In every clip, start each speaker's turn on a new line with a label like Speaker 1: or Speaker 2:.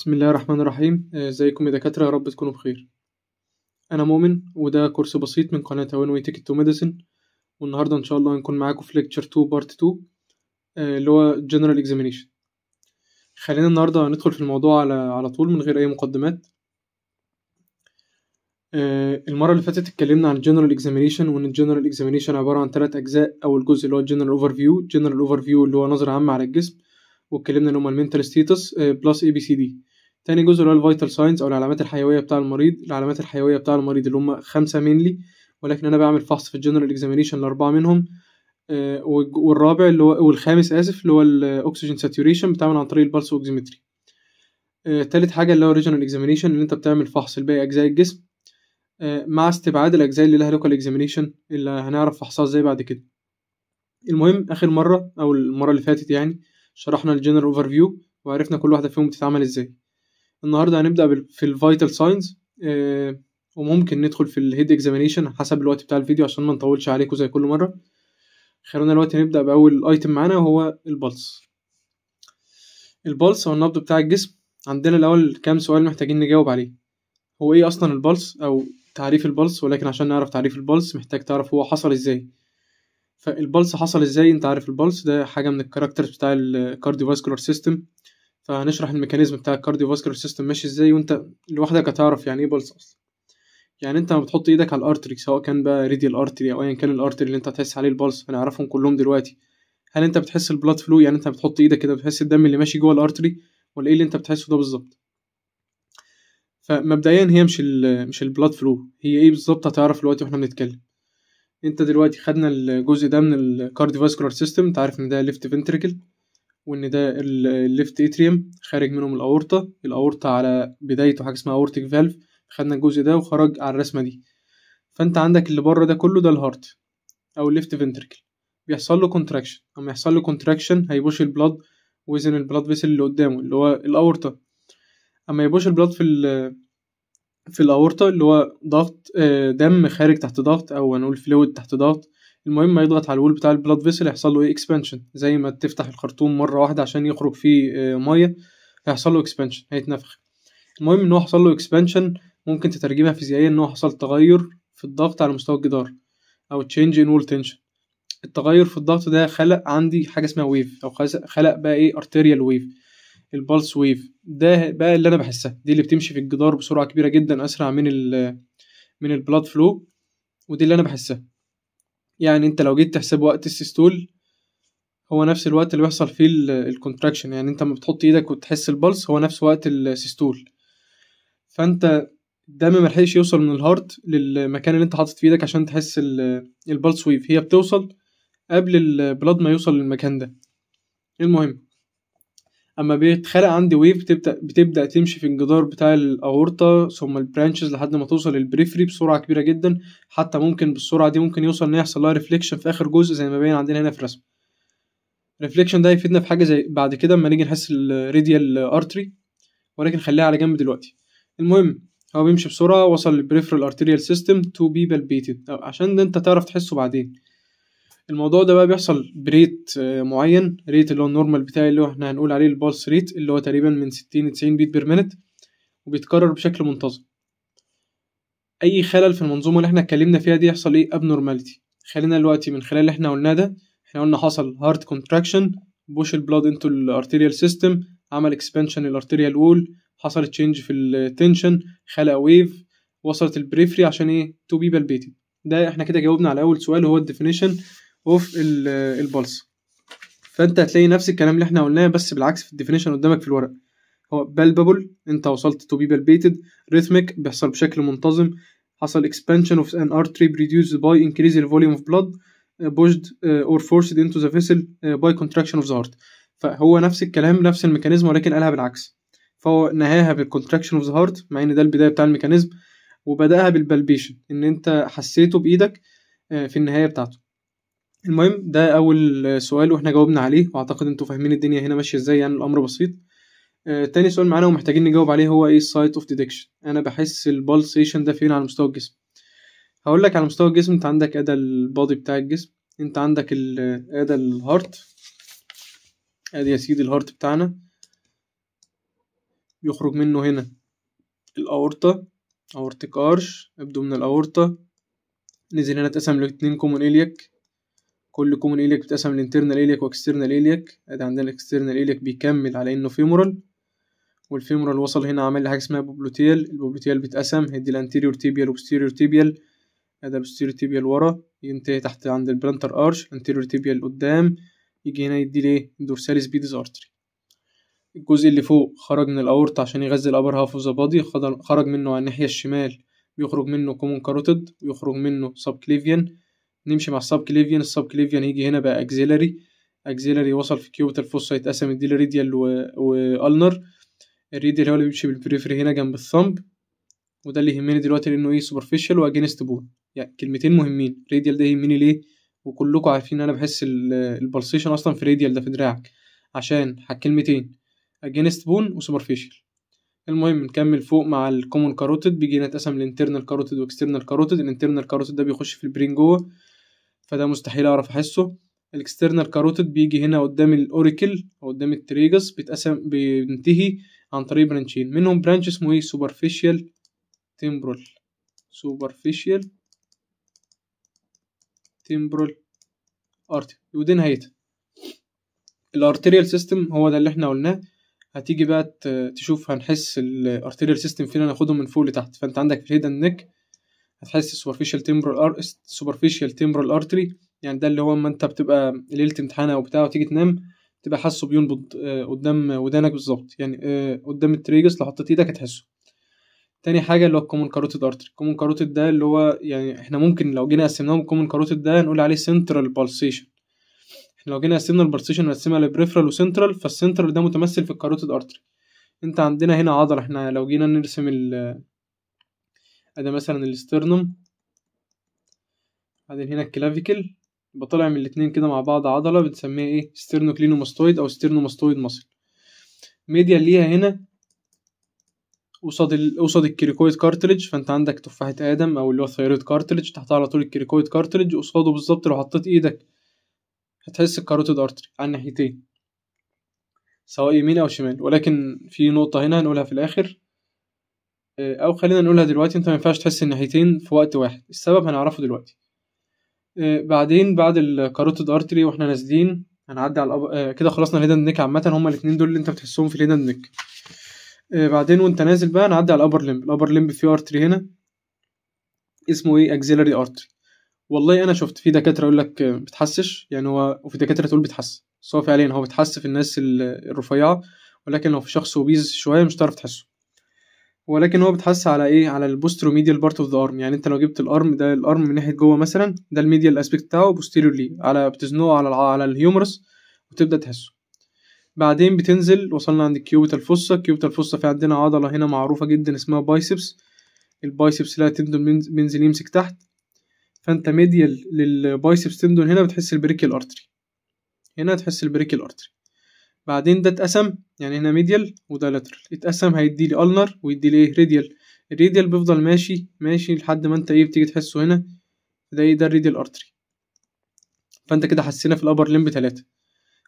Speaker 1: بسم الله الرحمن الرحيم آه، ازيكم يا دكاترة يا رب تكونوا بخير أنا مؤمن وده كورس بسيط من قناة وين وي تيكت تو ميديسن والنهاردة إن شاء الله هنكون معاكم في ليكتشر 2 بارت 2 اللي هو جنرال اكزامينشن خلينا النهاردة ندخل في الموضوع على على طول من غير أي مقدمات آه، المرة اللي فاتت اتكلمنا عن الجنرال اكزامينشن وإن الجنرال اكزامينشن عبارة عن تلات أجزاء أول جزء اللي هو الجنرال اوفر فيو الجنرال اوفر فيو اللي هو نظرة عامة على الجسم واتكلمنا ان هما المينتال ستيتس بلس اي بي سي دي تاني جزء اللي هو الفيتال ساينز او العلامات الحيويه بتاع المريض العلامات الحيويه بتاع المريض اللي هم خمسه مينلي ولكن انا بعمل فحص في الجنرال اكزامينيشن لاربعه منهم آه، والرابع اللي هو والخامس اسف اللي هو الاكسجين ساتوريشن بتعمل عن طريق البالس اوكسيمتري آه، تالت حاجه اللي هو الريجنال اكزامينيشن اللي انت بتعمل فحص لباقي اجزاء الجسم آه، مع استبعاد الاجزاء اللي لها لوكال اكزامينيشن اللي هنعرف فحصها ازاي بعد كده المهم اخر مره او المره اللي فاتت يعني شرحنا الجنرال اوفر فيو وعرفنا كل واحده فيهم بتتعمل ازاي النهارده هنبدا في الفيتال ساينز آه، وممكن ندخل في الهيد اكزامينيشن حسب الوقت بتاع الفيديو عشان ما نطولش عليكم زي كل مره خلونا دلوقتي نبدا باول ايتم معانا وهو البلس البلس هو النبض بتاع الجسم عندنا الاول كام سؤال محتاجين نجاوب عليه هو ايه اصلا البلس او تعريف البلس ولكن عشان نعرف تعريف البلس محتاج تعرف هو حصل ازاي فالبلس حصل ازاي انت عارف البلس ده حاجه من الكاركترز بتاع الكارديوفاسكولار سيستم فنشرح الميكانيزم بتاع الكارديوفاسكولار سيستم ماشي ازاي وانت لوحدك هتعرف يعني ايه بلس اصلا يعني انت لما بتحط ايدك على الارتري سواء كان بقى ريديال ارتري او ايا كان الارتري اللي انت هتحس عليه البلس هنعرفهم كلهم دلوقتي هل انت بتحس البلاد فلو يعني انت بتحط ايدك كده بتحس الدم اللي ماشي جوه الارتري ولا ايه اللي انت بتحسه ده بالظبط فمبدئيا هي مش ال مش البلاد فلو هي ايه بالظبط هتعرف دلوقتي واحنا بنتكلم انت دلوقتي خدنا الجزء ده من فاسكولار سيستم انت عارف ان ده ليفت فنتريكل وان ده الليفت اتريوم خارج منهم الاورطه الاورطه على بدايته حاجه اسمها اورتيك فالف خدنا الجزء ده وخرج على الرسمه دي فانت عندك اللي بره ده كله ده الهارت او الليفت فنتركل بيحصل له كونتراكشن اما يحصل له كونتراكشن هيبوش البلاد وزن البلاد فيسل اللي قدامه اللي هو الاورطه اما يبوش البلاد في في الاورطه اللي هو ضغط آه، دم خارج تحت ضغط او هنقول فلويد تحت ضغط المهم هيضغط على الول بتاع البلاد فيسل يحصل له ايه اكسبانشن زي ما تفتح الخرطوم مره واحده عشان يخرج فيه آه، ميه هيحصل له اكسبانشن هيتنفخ المهم ان هو حصل له اكسبانشن ممكن تترجمها فيزيائيا ان هو حصل تغير في الضغط على مستوى الجدار او تشينج ان وول تنشن التغير في الضغط ده خلق عندي حاجه اسمها ويف او خلق بقى ايه ارتيريال ويف البلس ويف ده بقى اللي انا بحسها دي اللي بتمشي في الجدار بسرعه كبيره جدا اسرع من ال من البلاد فلو ودي اللي انا بحسها يعني انت لو جيت تحسب وقت السيستول هو نفس الوقت اللي بيحصل فيه الكونتراكشن يعني انت ما بتحط ايدك وتحس البلس هو نفس وقت السيستول فانت الدم ملحقش يوصل من الهارت للمكان اللي انت حاطط فيه ايدك عشان تحس البلس ويف هي بتوصل قبل البلاد ما يوصل للمكان ده المهم اما بيتخلق عندي ويف بتبدا بتبدا تمشي في الجدار بتاع الاورطه ثم البرانشز لحد ما توصل للبريفري بسرعه كبيره جدا حتى ممكن بالسرعه دي ممكن يوصل ان يحصل لها ريفليكشن في اخر جزء زي ما باين عندنا هنا في الرسم ريفليكشن ده هيفيدنا في حاجه زي بعد كده اما نيجي نحس الريديال ارتري ولكن خليها على جنب دلوقتي المهم هو بيمشي بسرعه وصل للبريفرال ارتيريال سيستم تو بي بالبيتد عشان ده انت تعرف تحسه بعدين الموضوع ده بقى بيحصل بريت آه، معين ريت اللي هو النورمال بتاعي اللي هو احنا هنقول عليه البالس ريت اللي هو تقريبا من 60 ل 90 بيت بير مينت وبيتكرر بشكل منتظم اي خلل في المنظومه اللي احنا اتكلمنا فيها دي يحصل ايه اب نورماليتي خلينا دلوقتي من خلال اللي احنا قلناه ده احنا قلنا حصل هارت كونتراكشن بوش البلاد انتو الارتيريال سيستم عمل اكسبانشن الارتيريال وول حصل تشينج في التنشن خلق ويف وصلت البريفري عشان ايه تو بي بالبيتد ده احنا كده جاوبنا على اول سؤال هو الديفينيشن اوف البلس آه، فانت هتلاقي نفس الكلام اللي احنا قلناه بس بالعكس في الديفينيشن قدامك في الورق هو بالبابل انت وصلت تو بي بالبيتد ريثميك بيحصل بشكل منتظم حصل expansion of an artery produced by increasing the volume of blood آه، pushed آه، or forced into the vessel by contraction of the heart فهو نفس الكلام نفس الميكانيزم ولكن قالها بالعكس فهو نهاها بالكونتراكشن of the heart مع ان ده البدايه بتاع الميكانيزم وبداها بالبالبيشن ان انت حسيته بايدك في النهايه بتاعته المهم ده اول سؤال واحنا جاوبنا عليه واعتقد انتوا فاهمين الدنيا هنا ماشيه ازاي يعني الامر بسيط آه تاني سؤال معانا ومحتاجين نجاوب عليه هو ايه السايت اوف ديتكشن انا بحس البالسيشن ده فين على مستوى الجسم هقول لك على مستوى الجسم انت عندك ادى البادي بتاع الجسم انت عندك ادى الهارت ادي يا سيدي الهارت بتاعنا يخرج منه هنا الاورطه اورتيك ارش من الاورطة نزل هنا اتقسم لاتنين كومون اليك كل كومن إليك بتقسم لانترنال إليك واكسترنال إليك ادي عندنا الاكسترنال إليك بيكمل على انه فيمورال والفيمورال وصل هنا عمل لي حاجه اسمها بوبلوتيال البوبلوتيال بيتقسم هيدي الانتيريور تيبيال والبوستيريور تيبيال ادي البوستيريور تيبيال ورا ينتهي تحت عند البلانتر ارش انتيريور تيبيال قدام يجي هنا يدي ليه دورساليس بيدز ارتري الجزء اللي فوق خرج من الاورت عشان يغذي الابر هاف اوف ذا بادي خرج منه على الناحيه الشمال بيخرج منه كومون كاروتيد ويخرج منه سبكليفيان كليفيان نمشي مع الساب كليفيان الساب كليفيان يجي هنا بقى اكزيلاري اكزيلاري وصل في كيوبيتال فوسا هيتقسم ادي ريديال والنر الريديال هو اللي بيمشي بالبريفري هنا جنب الثمب وده اللي يهمني دلوقتي لانه ايه سوبرفيشال واجينست بون يعني كلمتين مهمين ريديال ده يهمني ليه وكلكم عارفين انا بحس البلسيشن اصلا في ريديال ده في دراعك عشان حق كلمتين اجينست بون وسوبرفيشال المهم نكمل فوق مع الكومون كاروتيد بيجي هنا اتقسم لانترنال كاروتيد واكسترنال كاروتيد الانترنال كاروتيد ده بيخش في البرين جوه فده مستحيل اعرف احسه الاكسترنال كاروتيد بيجي هنا قدام الاوريكل او قدام التريجس بيتقسم بينتهي عن طريق برانشين منهم برانش اسمه ايه سوبرفيشال تمبرال سوبرفيشال تمبرال ارتري ودي نهايتها الارتيريال سيستم هو ده اللي احنا قلناه هتيجي بقى تشوف هنحس الارتيريال سيستم فين هناخده من فوق لتحت فانت عندك في الهيد نيك هتحس سوبرفيشال تيمبرال ار سوبرفيشال تيمبرال ارتري يعني ده اللي هو اما انت بتبقى ليله امتحان او بتاع وتيجي تنام تبقى حاسه بينبض آه، قدام ودانك بالظبط يعني آه، قدام التريجس لو حطيت ايدك هتحسه تاني حاجه اللي هو الكومون كاروتيد ارتري الكومون كاروتيد ده اللي هو يعني احنا ممكن لو جينا قسمناهم الكومون كاروتيد ده نقول عليه سنترال بالسيشن احنا لو جينا قسمنا البالسيشن نقسمها لبريفرال وسنترال فالسنترال ده متمثل في الكاروتيد ارتري انت عندنا هنا عضله احنا لو جينا نرسم ادي مثلا الاسترنوم بعدين هنا الكلافيكل بطلع من الاتنين كده مع بعض عضلة بنسميها ايه ستيرنوكلينوماستويد او ستيرنوماستويد ماسل ميديا ليها هنا قصاد ال... قصاد الكريكويد كارتلج فانت عندك تفاحة ادم او اللي هو الثيرويد كارتلج تحتها على طول الكريكويد كارتلج قصاده بالظبط لو حطيت ايدك هتحس الكاروتيد ارتري على الناحيتين سواء يمين او شمال ولكن في نقطة هنا هنقولها في الاخر آه، او خلينا نقولها دلوقتي انت ما ينفعش تحس الناحيتين في وقت واحد السبب هنعرفه دلوقتي آه، بعدين بعد الكاروتيد ارتري واحنا نازلين هنعدي على آه، كده خلصنا الهيدن نيك عامه هما الاثنين دول اللي انت بتحسهم في الهيدن نيك بعدين وانت نازل بقى نعدي على الابر لمب الابر لمب فيه ارتري هنا اسمه ايه اكزيلري ارتري والله انا شفت في دكاتره يقول لك بتحسش يعني هو وفي دكاتره تقول بتحس بس هو فعليا هو بتحس في الناس الرفيعه ولكن لو في شخص وبيز شويه مش هتعرف تحسه ولكن هو بتحس على ايه على البوسترو ميديال بارت اوف ذا ارم يعني انت لو جبت الارم ده الارم من ناحيه جوه مثلا ده الميديال اسبيكت بتاعه بوستيريور ليه على بتزنقه على على الهيومرس وتبدا تحسه بعدين بتنزل وصلنا عند كيوبة الفصة كيوبة الفصة في عندنا عضلة هنا معروفة جدا اسمها بايسبس البايسبس لها تندون بينزل يمسك تحت فانت ميديال للبايسبس تندون هنا بتحس البريكيال ارتري هنا تحس البريكيال ارتري بعدين ده اتقسم يعني هنا ميديال وده لاترال اتقسم هيدي لي النر ويدي لي ايه ريديال الريديال بيفضل ماشي ماشي لحد ما انت ايه بتيجي تحسه هنا ده ايه ده الريديال ارتري فانت كده حسينا في الابر لمب تلاتة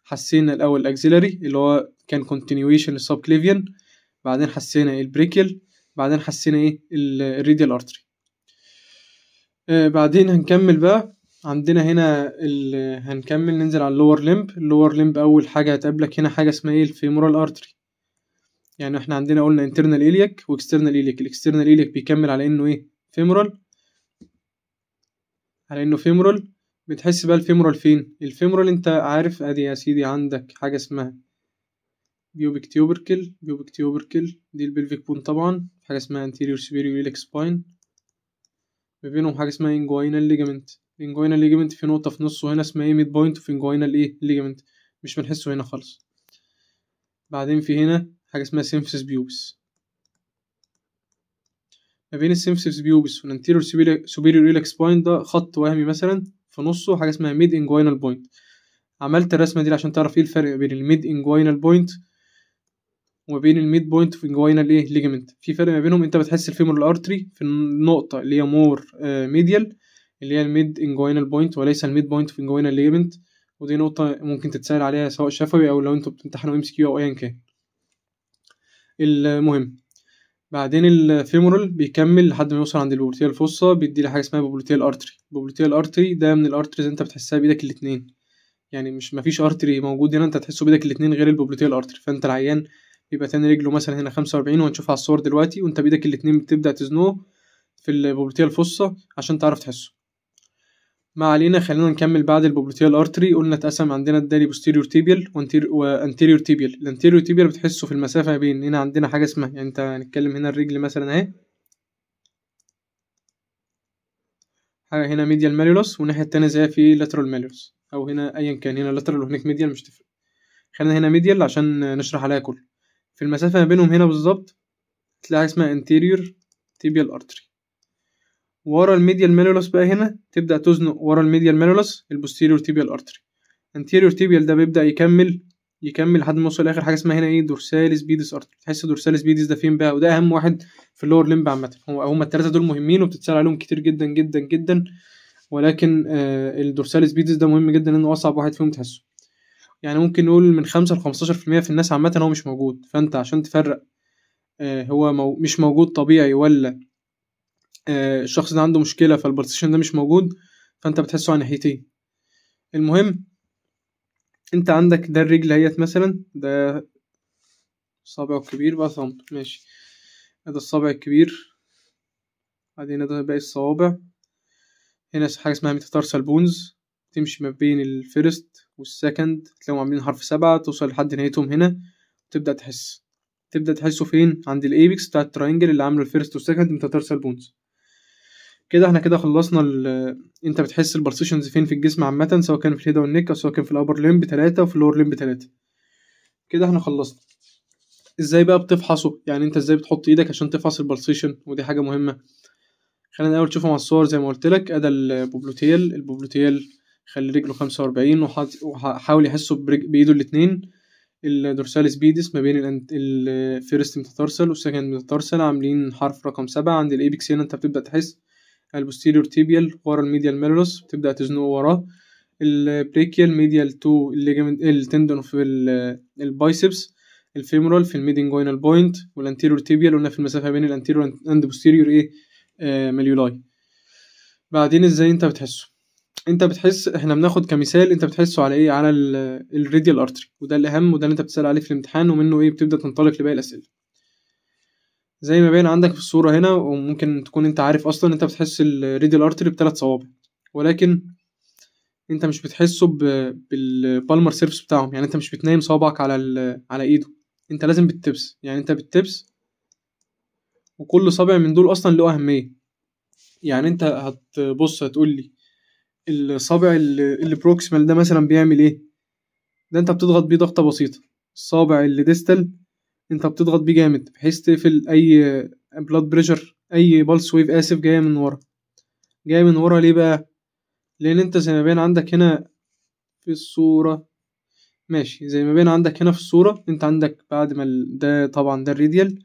Speaker 1: حسينا الاول الاكزيلاري اللي هو كان كونتينيويشن للساب كليفيان بعدين حسينا البريكيال بعدين حسينا ايه الريديال ايه؟ ارتري آه بعدين هنكمل بقى عندنا هنا هنكمل ننزل على اللور لمب اللور لمب اول حاجه هتقابلك هنا حاجه اسمها ايه الفيمورال ارتري يعني احنا عندنا قلنا انترنال ايليك واكسترنال ايليك الاكسترنال ايليك بيكمل على انه ايه فيمورال على انه فيمورال بتحس بقى الفيمورال فين الفيمورال انت عارف ادي يا سيدي عندك حاجه اسمها بيوبك تيوبركل بيوبك تيوبركل دي البلفيك بون طبعا حاجه اسمها anterior superior ايليك spine ما بينهم حاجه اسمها inguinal ligament الانجوينا ليجمنت في نقطه في نصه هنا اسمها ايه ميد بوينت وفينجوينا الايه ليجمنت مش بنحسه هنا خالص بعدين في هنا حاجه اسمها سيمفيسيس بيوبس ما بين السيمفيسيس بيوبس والانتيريور سوبيريور ريلاكس بوينت ده خط وهمي مثلا في نصه حاجه اسمها ميد انجوينال بوينت عملت الرسمه دي عشان تعرف ايه الفرق بين الميد انجوينال بوينت وبين الميد بوينت في انجوينال ايه ليجمنت في فرق ما بينهم انت بتحس الفيمور الارتري في النقطه اللي هي مور ميديال آه، اللي هي الميد انجوينال بوينت وليس الميد بوينت في انجوينال ليجمنت ودي نقطة ممكن تتسأل عليها سواء شفوي أو لو انتوا بتمتحنوا ام كيو أو أيا كان المهم بعدين الفيمورال بيكمل لحد ما يوصل عند البوبليتيا الفصة بيدي لحاجة اسمها بوبليتيا الارتري البوبليتيا الارتري ده من الارتريز انت بتحسها بايدك الاتنين يعني مش مفيش ارتري موجود هنا انت تحسه بايدك الاتنين غير البوبليتيا الارتري فانت العيان بيبقى تاني رجله مثلا هنا خمسة وأربعين وهنشوفها على الصور دلوقتي وانت بايدك الاتنين بتبدأ تزنوه في البوبليتيا الفصة عشان تعرف تحسه ما علينا خلينا نكمل بعد البوبليتيال ارتري قلنا اتقسم عندنا الدالي بوستيريور تيبيال وانتيريور تيبيال الانتيريور تيبيال بتحسه في المسافه بين هنا عندنا حاجه اسمها يعني انت هنتكلم هنا الرجل مثلا اهي حاجه هنا ميديال ماليولوس والناحيه التانية زي في لاترال ماليولوس او هنا ايا كان هنا لاترال وهناك ميديال مش تفرق خلينا هنا ميديال عشان نشرح عليها كله في المسافه ما بينهم هنا بالظبط تلاقي اسمها انتيريور تيبيال ارتري ورا الميديال ميلولوس بقى هنا تبدا تزنق ورا الميديال ميلولوس البوستيريور تيبيال ارتري انتيريور تيبيال ده بيبدا يكمل يكمل لحد ما يوصل لاخر حاجه اسمها هنا ايه دورساليس بيدس ارتري تحس دورساليس بيدس ده فين بقى وده اهم واحد في اللور لمب عامه هو هما الثلاثه دول مهمين وبتتسال عليهم كتير جدا جدا جدا ولكن آه الدورساليس بيدس ده مهم جدا لانه اصعب واحد فيهم تحسه يعني ممكن نقول من 5 ل 15% في الناس عامه هو مش موجود فانت عشان تفرق آه هو مو مش موجود طبيعي ولا الشخص ده عنده مشكله فالبارتيشن ده مش موجود فانت بتحسه على ناحيتين المهم انت عندك ده الرجل اهيت مثلا ده الصابع الكبير بقى ثمب ماشي ده الصابع الكبير بعدين ده باقي الصوابع هنا حاجه اسمها ميتاتارسال بونز تمشي ما بين الفيرست والسكند تلاقيهم عاملين حرف سبعة توصل لحد نهايتهم هنا تبدأ تحس تبدأ تحسه فين عند الايبكس بتاع التراينجل اللي عامله الفيرست والسكند ميتاتارسال بونز كده احنا كده خلصنا ال انت بتحس البارتيشنز فين في الجسم عامه سواء كان في الهيدا والنك او سواء كان في الابر ليمب 3 وفي اللور ليمب 3 كده احنا خلصنا ازاي بقى بتفحصه يعني انت ازاي بتحط ايدك عشان تفحص البالسيشن ودي حاجه مهمه خلينا الاول نشوفه مع الصور زي ما قلت لك ادى البوبلوتيل البوبلوتيل خلي رجله 45 وحاول يحسه بايده الاتنين الدورساليس بيدس ما بين الفيرست ميتاتارسال والسكند ميتاتارسال عاملين حرف رقم سبعة عند الايبكس هنا انت بتبدا تحس البوستيريور تيبيال ورا الميديال ميلروس بتبدا تزنقه وراه البريكيال ميديال تو الليجمنت التندون في البايسبس الفيمورال في الميدنجوينال بوينت والانتيريور تيبيال قلنا في المسافه بين الانتيريور اند بوستيريور ايه مليولاي آه، بعدين ازاي انت بتحسه انت بتحس احنا بناخد كمثال انت بتحسه على ايه على الريديال ارتري وده الاهم وده اللي انت بتسال عليه في الامتحان ومنه ايه بتبدا تنطلق لباقي الاسئله زي ما باين عندك في الصورة هنا وممكن تكون انت عارف اصلا انت بتحس الريديال ارتري بثلاث صوابع ولكن انت مش بتحسه بالبالمر سيرفس بتاعهم يعني انت مش بتنام صوابعك على على ايده انت لازم بالتبس يعني انت بالتبس وكل صابع من دول اصلا له اهميه يعني انت هتبص هتقول لي الصابع اللي بروكسيمال ده مثلا بيعمل ايه ده انت بتضغط بيه ضغطه بسيطه الصابع اللي ديستال انت بتضغط بيه جامد بحيث تقفل اي بلاد بريشر اي بالس ويف اسف جايه من ورا جايه من ورا ليه بقى لان انت زي ما بين عندك هنا في الصوره ماشي زي ما بين عندك هنا في الصوره انت عندك بعد ما ده طبعا ده الريديال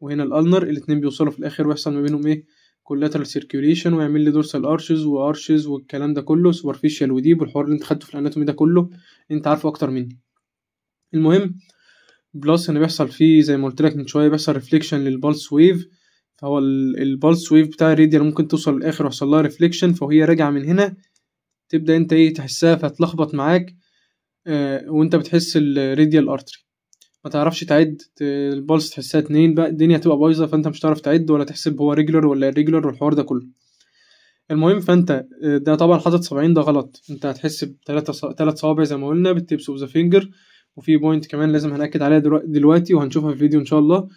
Speaker 1: وهنا الالنر الاتنين بيوصلوا في الاخر ويحصل ما بينهم ايه كولاترال سيركيوليشن ويعمل لي دورسال ارشز وارشز والكلام ده كله سوبرفيشال وديب والحوار اللي انت خدته في الاناتومي ده كله انت عارفه اكتر مني المهم بلس ان بيحصل فيه زي ما قلت لك من شويه بيحصل ريفليكشن للبالس ويف فهو البالس ويف بتاع الراديال ممكن توصل للاخر ويحصل لها ريفليكشن فهي راجعه من هنا تبدا انت ايه تحسها فتلخبط معاك آه وانت بتحس الراديال ارتري ما تعرفش تعد البالس تحسها اتنين بقى الدنيا هتبقى بايظه فانت مش هتعرف تعد ولا تحسب هو ريجولر ولا ريجولر والحوار ده كله المهم فانت آه، ده طبعا حاطط صابعين ده غلط انت هتحس بتلاتة صوابع زي ما قلنا بالتيبس اوف ذا فينجر وفي بوينت كمان لازم هنأكد عليها دلوقتي وهنشوفها في الفيديو ان شاء الله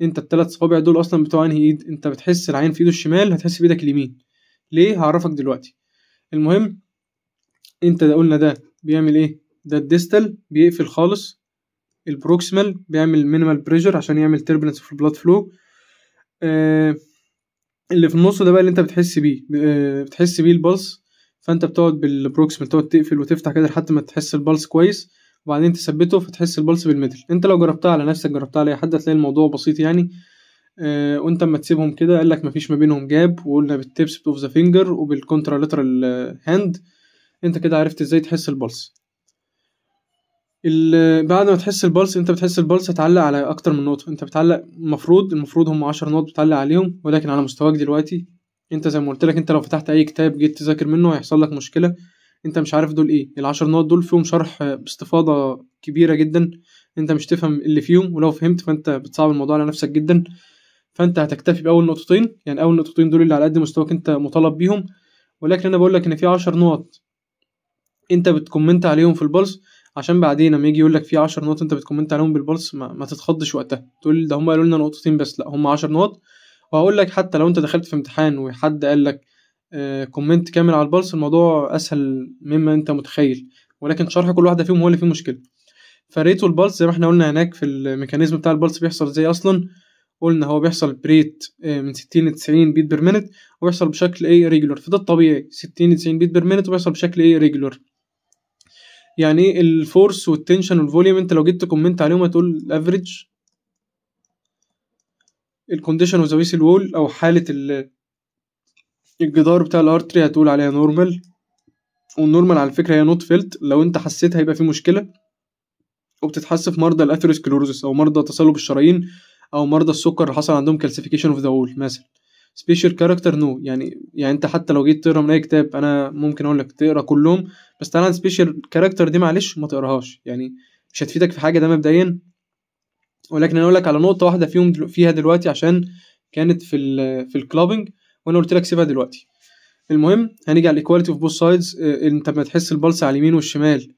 Speaker 1: انت التلات صوابع دول اصلا بتوع انهي ايد انت بتحس العين في ايده الشمال هتحس بايدك اليمين ليه هعرفك دلوقتي المهم انت ده قلنا ده بيعمل ايه ده الديستال بيقفل خالص البروكسيمال بيعمل مينيمال بريشر عشان يعمل تربلنس في البلاد فلو آه اللي في النص ده بقى اللي انت بتحس بيه آه بتحس بيه البلس فانت بتقعد بالبروكسيمال تقعد تقفل وتفتح كده لحد ما تحس البلس كويس وبعدين تثبته فتحس البلس بالمتر انت لو جربتها على نفسك جربتها على اي حد هتلاقي الموضوع بسيط يعني آه وانت اما تسيبهم كده قال لك مفيش ما بينهم جاب وقلنا بالتيبس اوف ذا فينجر وبالكونترا لترال هاند انت كده عرفت ازاي تحس البلس بعد ما تحس البلس انت بتحس البلس اتعلق على اكتر من نقطه انت بتعلق المفروض المفروض هم 10 نقط بتعلق عليهم ولكن على مستواك دلوقتي انت زي ما قلت لك انت لو فتحت اي كتاب جيت تذاكر منه هيحصل لك مشكله انت مش عارف دول ايه العشر نقط دول فيهم شرح باستفاضه كبيره جدا انت مش تفهم اللي فيهم ولو فهمت فانت بتصعب الموضوع على نفسك جدا فانت هتكتفي باول نقطتين يعني اول نقطتين دول اللي على قد مستواك انت مطالب بيهم ولكن انا بقول لك ان في عشر نقط انت بتكومنت عليهم في البلس عشان بعدين لما يجي يقول لك في عشر نقط انت بتكومنت عليهم بالبلس ما, ما تتخضش وقتها تقول ده هم قالوا لنا نقطتين بس لا هم عشر نقط وهقول لك حتى لو انت دخلت في امتحان وحد قال لك كومنت آه، كامل على البلس الموضوع اسهل مما انت متخيل ولكن شرح كل واحده فيهم هو اللي فيه مشكله فريت والبلس زي ما احنا قلنا هناك في الميكانيزم بتاع البلس بيحصل ازاي اصلا قلنا هو بيحصل بريت آه، من 60 ل 90 بيت بير مينت وبيحصل بشكل ايه ريجولر فده الطبيعي 60 ل 90 بيت بير مينت وبيحصل بشكل ايه ريجولر يعني ايه الفورس والتنشن والفوليوم انت لو جيت كومنت عليهم هتقول الافريج الكونديشن وزويس الوول او حاله الجدار بتاع الارتري هتقول عليها نورمال والنورمال على فكره هي نوت فيلت لو انت حسيت هيبقى في مشكله وبتتحس في مرضى الاثيروسكلوروزس او مرضى تصلب الشرايين او مرضى السكر اللي حصل عندهم كالسيفيكيشن اوف ذا وول مثلا سبيشال كاركتر نو يعني يعني انت حتى لو جيت تقرا من اي كتاب انا ممكن اقول لك تقرا كلهم بس تعالى سبيشال كاركتر دي معلش ما تقراهاش يعني مش هتفيدك في حاجه ده مبدئيا ولكن انا اقول لك على نقطه واحده فيهم دلو فيها دلوقتي عشان كانت في ال في الكلوبنج وانا قلت لك سيبها دلوقتي المهم هنيجي على الايكواليتي اوف بوث سايدز انت لما تحس البلس على اليمين والشمال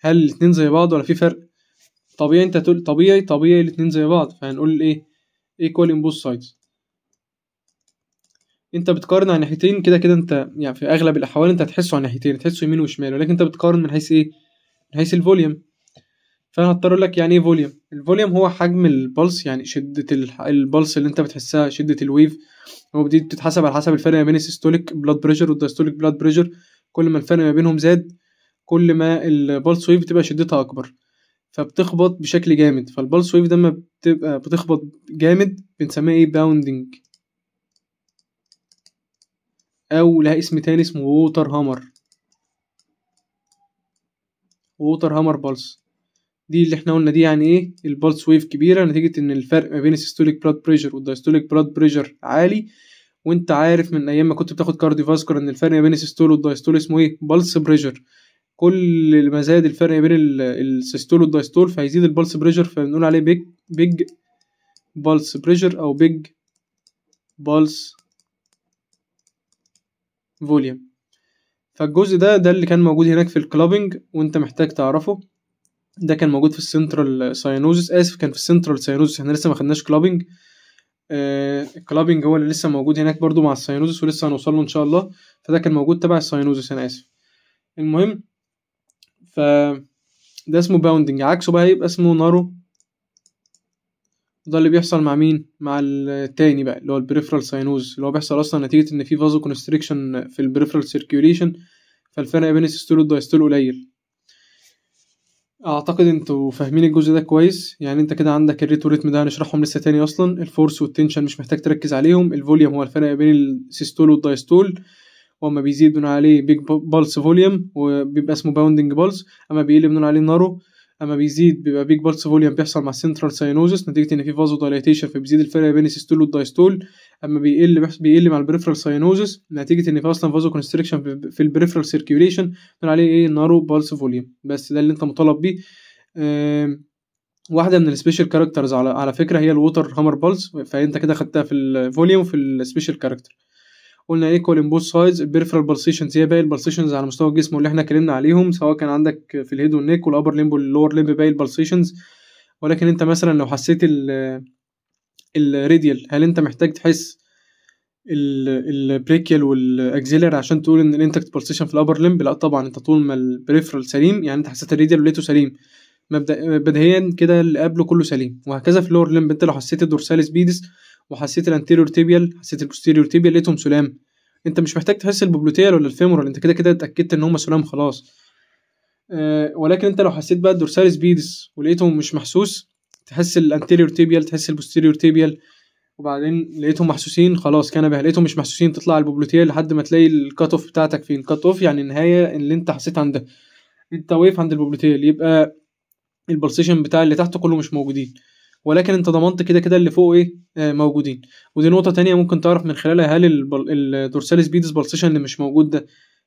Speaker 1: هل الاثنين زي بعض ولا في فرق طبيعي انت تقول طبيعي طبيعي الاثنين زي بعض فهنقول ايه ايكوال ان بوث سايدز انت بتقارن على ناحيتين كده كده انت يعني في اغلب الاحوال انت هتحسه على ناحيتين هتحسه يمين وشمال ولكن انت بتقارن من حيث ايه من حيث الفوليوم فانا هضطر لك يعني ايه فوليوم الفوليوم هو حجم البلس يعني شده البلس اللي انت بتحسها شده الويف هو دي بتتحسب على حسب الفرق ما بين السيستوليك بلاد بريشر والدايستوليك بلاد بريشر كل ما الفرق ما بينهم زاد كل ما البالس ويف بتبقى شدتها اكبر فبتخبط بشكل جامد فالبالس ويف ده لما بتبقى بتخبط جامد بنسميه ايه باوندنج او لها اسم تاني اسمه ووتر هامر ووتر هامر بالس دي اللي احنا قلنا دي يعني ايه البالس ويف كبيره نتيجه ان الفرق ما بين السيستوليك بلاد بريشر والدايستوليك بلاد بريشر عالي وانت عارف من ايام ما كنت بتاخد كارديو كارديوفاسكولار ان الفرق ما بين السيستول والدايستول اسمه ايه بلس بريشر كل ما زاد الفرق بين السيستول والدايستول فهيزيد البلس بريشر فبنقول عليه بيج بيج بلس بريشر او بيج بلس فوليوم فالجزء ده ده اللي كان موجود هناك في الكلابنج وانت محتاج تعرفه ده كان موجود في السنترال ساينوزس اسف كان في السنترال ساينوزس احنا لسه ما خدناش كلابنج آه الكلابنج هو اللي لسه موجود هناك برضو مع الساينوزس ولسه هنوصل له ان شاء الله فده كان موجود تبع الساينوزس انا اسف المهم ف ده اسمه باوندنج عكسه بقى يبقى اسمه نارو ده اللي بيحصل مع مين مع التاني بقى اللي هو البريفرال ساينوز اللي هو بيحصل اصلا نتيجه ان في فازو كونستريكشن في البريفرال سيركيوليشن فالفرق بين السيستول والدايستول قليل اعتقد انتوا فاهمين الجزء ده كويس يعني انت كده عندك الريت والريتم ده هنشرحهم لسه تاني اصلا الفورس والتنشن مش محتاج تركز عليهم الفوليوم هو الفرق بين السيستول والدايستول واما بيزيد بنقول عليه بيج بالس فوليوم وبيبقى اسمه باوندنج بالس اما بيقل بنقول عليه نارو اما بيزيد بيبقى بيك بالس فوليوم بيحصل مع السنترال ساينوزس نتيجه ان في فازو دايليتيشن فبيزيد الفرق بين السيستول والدايستول اما بيقل بيقل مع البريفرال ساينوزس نتيجه ان في اصلا فازو كونستريكشن في البريفرال سيركيوليشن بنقول عليه ايه النارو بالس فوليوم بس ده اللي انت مطالب بيه واحده من السبيشال كاركترز على على فكره هي الووتر هامر بالس فانت كده خدتها في الفوليوم في السبيشال كاركتر قلنا ايه كولين بوث سايدز البريفرال بالسيشنز هي باقي البالسيشنز على مستوى الجسم اللي احنا اتكلمنا عليهم سواء كان عندك في الهيد والنيك والابر ليمب واللور ليمب باقي البالسيشنز ولكن انت مثلا لو حسيت ال الريديال هل انت محتاج تحس البريكيال والاكزيلر عشان تقول ان الانتكت بالسيشن في الابر ليمب لا طبعا انت طول ما البريفرال سليم يعني انت حسيت الريديال ولقيته سليم مبدئيا كده اللي قبله كله سليم وهكذا في اللور ليمب انت لو حسيت الدورساليس بيدس وحسيت الانتيريور تيبيال حسيت البوستيريور تيبيال لقيتهم سلام انت مش محتاج تحس البوبلوتيال ولا الفيمورال انت كده كده اتاكدت ان هم سلام خلاص آه، ولكن انت لو حسيت بقى الدورساليس بيدس ولقيتهم مش محسوس تحس الانتيريور تيبيال تحس البوستيريور تيبيال وبعدين لقيتهم محسوسين خلاص كان بها لقيتهم مش محسوسين تطلع البوبلوتيال لحد ما تلاقي الكات اوف بتاعتك فين كات اوف يعني النهايه اللي انت حسيت عندها انت واقف عند البوبلوتيال يبقى البلسيشن بتاع اللي تحته كله مش موجودين ولكن انت ضمنت كده كده اللي فوق ايه آه، موجودين ودي نقطه تانية ممكن تعرف من خلالها هل الدورسال بيدس بالسيشن اللي مش موجود ده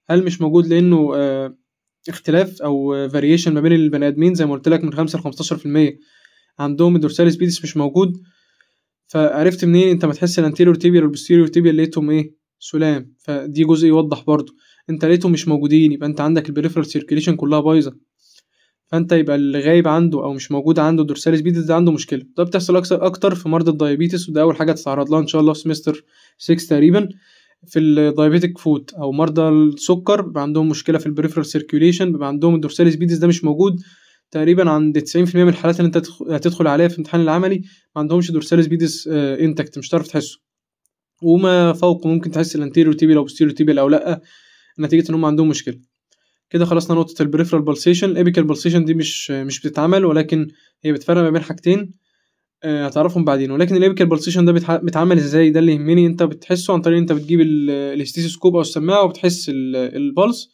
Speaker 1: هل مش موجود لانه آه، اختلاف او فاريشن ما بين البني ادمين زي ما قلت لك من 5 ل 15% عندهم الدورساليس بيدس مش موجود فعرفت منين انت ما تحس الانتيريور تيبيا والبوستيريور تيبيا لقيتهم ايه سلام فدي جزء يوضح برضو انت لقيتهم مش موجودين يبقى انت عندك البريفرال سيركيليشن كلها بايظه فانت يبقى اللي غايب عنده او مش موجود عنده دورسالس بيدس ده عنده مشكله ده بتحصل اكثر اكتر في مرضى الدايابيتس وده اول حاجه تتعرض لها ان شاء الله في سمستر 6 تقريبا في الدايابيتك فوت او مرضى السكر بيبقى عندهم مشكله في البريفرال سيركيوليشن بيبقى عندهم الدورساليس بيدس ده مش موجود تقريبا عند 90% من الحالات اللي انت هتدخل عليها في الامتحان العملي ما عندهمش دورسالس بيدس انتكت آه، مش هتعرف تحسه وما فوق ممكن تحس الانتيريور تيبيال او بوستيريور تيبيال او لا نتيجه ان هم عندهم مشكله كده خلصنا نقطه البريفرال بالسيشن الابيكال بالسيشن دي مش مش بتتعمل ولكن هي بتفرق ما بين حاجتين آه، هتعرفهم بعدين ولكن الابيكال بالسيشن ده بيتعمل ازاي ده اللي يهمني انت بتحسه عن طريق انت بتجيب الهستيسكوب او السماعه وبتحس البلس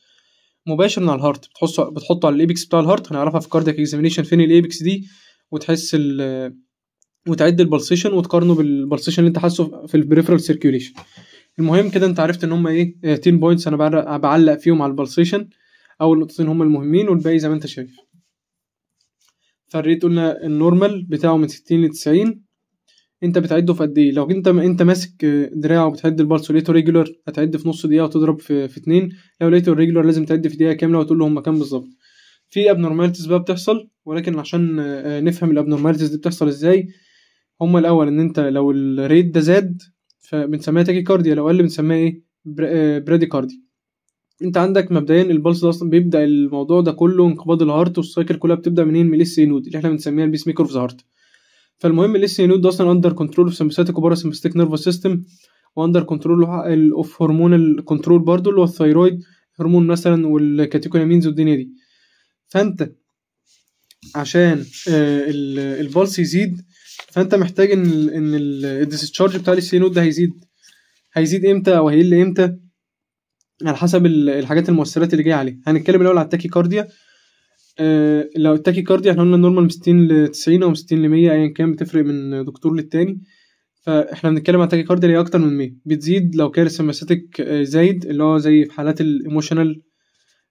Speaker 1: مباشر من على الهارت بتحطه بتحطه على الابيكس بتاع الهارت هنعرفها في كاردياك اكزامينيشن فين الابيكس دي وتحس ال وتعد البلسيشن وتقارنه بالبلسيشن اللي انت حاسه في البريفرال سيركيوليشن المهم كده انت عرفت ان هم ايه 10 آه، بوينتس انا بعلق فيهم على البلسيشن اول نقطتين هما المهمين والباقي زي ما انت شايف فالريت قلنا النورمال بتاعه من 60 ل 90 انت بتعده في قد ايه لو انت انت ماسك دراع وبتعد البالس ولقيته ريجولار هتعد في نص دقيقه وتضرب في في اتنين لو لقيته ريجولار لازم تعد في دقيقه كامله وتقول له هما كام بالظبط في ابنورماليتيز بقى بتحصل ولكن عشان آه، نفهم الابنورماليتيز دي بتحصل ازاي هما الاول ان انت لو الريت ده زاد فبنسميها كارديا لو قل بنسميها ايه براديكارديا آه، انت عندك مبدئيا البلس ده اصلا بيبدا الموضوع ده كله انقباض الهارت والسايكل كلها بتبدا منين من الاس نود اللي احنا بنسميها البيس ميكر اوف ذا هارت فالمهم الاس نود ده اصلا اندر كنترول اوف سمباثيك وبارا سمباثيك سيستم واندر كنترول اوف هرمون الكنترول برضو اللي هو الثايرويد هرمون مثلا والكاتيكولامينز والدنيا دي فانت عشان آه، البلس يزيد فانت محتاج ان ان الديسشارج بتاع السي نود ده هيزيد هيزيد امتى وهيقل امتى على حسب الحاجات المؤثرات اللي جايه عليه هنتكلم الاول على التاكي كارديا آه، لو التاكي كارديا احنا قلنا النورمال من 60 ل 90 او من 60 ل 100 ايا كان بتفرق من دكتور للتاني فاحنا بنتكلم على التاكي كارديا اللي هي اكتر من 100 بتزيد لو كان سماسيتك آه، زايد اللي هو زي في حالات الايموشنال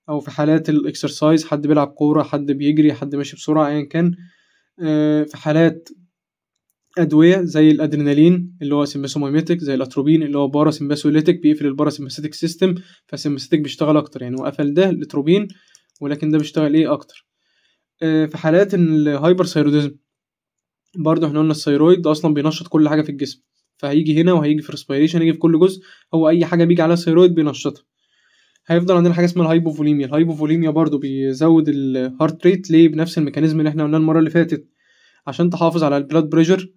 Speaker 1: او في حالات الاكسرسايز حد بيلعب كوره حد بيجري حد ماشي بسرعه ايا كان آه، في حالات ادويه زي الادرينالين اللي هو سيمباسوميميتيك زي الاتروبين اللي هو باراسمباسوليتيك بيقفل الباراسمباسيتيك سيستم فالسمباسيتيك بيشتغل اكتر يعني هو قفل ده الاتروبين ولكن ده بيشتغل ايه اكتر آه، في حالات الهايبر سيروديزم برضه احنا قلنا الثيرويد اصلا بينشط كل حاجه في الجسم فهيجي هنا وهيجي في الريسبيريشن هيجي في كل جزء هو اي حاجه بيجي عليها الثيرويد بينشطها هيفضل عندنا حاجه اسمها الهايبوفوليميا الهايبوفوليميا برضه بيزود الهارت ريت ليه بنفس الميكانيزم اللي احنا قلناه المره اللي فاتت عشان تحافظ على البلاد بريشر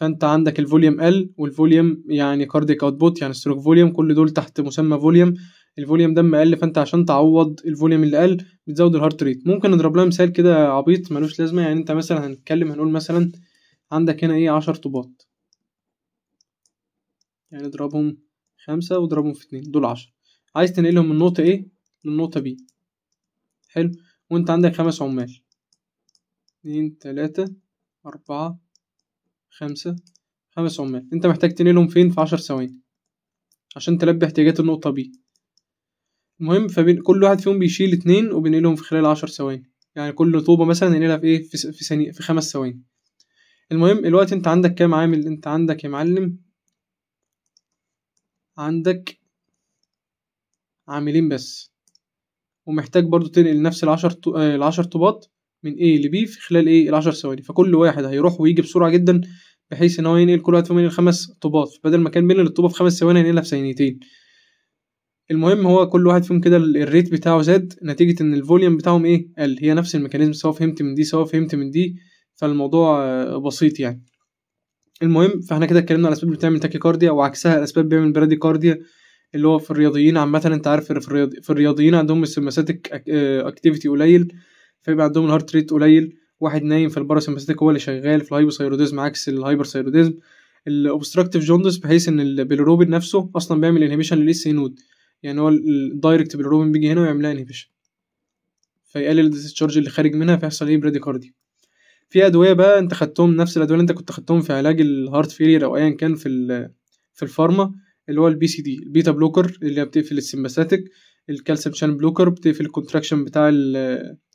Speaker 1: فانت عندك الفوليوم ال والفوليوم يعني كارديك اوتبوت يعني ستروك فوليوم كل دول تحت مسمى فوليوم الفوليوم دم قل فانت عشان تعوض الفوليوم اللي قل بتزود الهارت ريت ممكن نضرب لها مثال كده عبيط ملوش لازمه يعني انت مثلا هنتكلم هنقول مثلا عندك هنا ايه عشر طوبات يعني اضربهم خمسة واضربهم في اتنين دول عشرة عايز تنقلهم من نقطة ايه للنقطة بي حلو وانت عندك خمس عمال اتنين تلاتة أربعة خمسة خمس عمال انت محتاج تنقلهم فين في عشر ثواني عشان تلبي احتياجات النقطة بي المهم كل واحد فيهم بيشيل اتنين وبينقلهم في خلال عشر ثواني يعني كل طوبة مثلا نقلها في ايه في في, ثانية في خمس ثواني المهم الوقت انت عندك كام عامل انت عندك يا معلم عندك عاملين بس ومحتاج برضو تنقل نفس العشر آه، العشر طوبات من A ل B في خلال ايه العشر ثواني فكل واحد هيروح ويجي بسرعة جدا بحيث ان هو ينقل كل واحد فيهم ينقل خمس طوبات بدل ما كان بينقل الطوبة في خمس ثواني هينقلها في ثانيتين المهم هو كل واحد فيهم كده الريت بتاعه زاد نتيجة ان الفوليوم بتاعهم ايه قل هي نفس الميكانيزم سواء فهمت من دي سواء فهمت من دي فالموضوع بسيط يعني المهم فاحنا كده اتكلمنا على الاسباب اللي بتعمل تاكيكارديا وعكسها الاسباب بيعمل كارديا اللي هو في الرياضيين عامة انت عارف في الرياضيين عندهم السماساتك اكتيفيتي آه، قليل فيبقى عندهم الهارت ريت قليل واحد نايم فالباراسمباثيك هو اللي شغال في الهايبوثايروديزم عكس الهايبرثايروديزم الاوبستراكتيف جوندس بحيث ان البيلروبين نفسه اصلا بيعمل انهبيشن للاس نود يعني هو الدايركت بيلروبين بيجي هنا ويعملها انهبيشن فيقلل الديسشارج اللي خارج منها فيحصل ايه بريديكاردي في ادويه بقى انت خدتهم نفس الادويه اللي انت كنت خدتهم في علاج الهارت فيلير او ايا كان في في الفارما اللي هو البي سي دي البيتا بلوكر اللي هي بتقفل السمباثيك الكالسيوم شان بلوكر بتقفل الكونتراكشن بتاع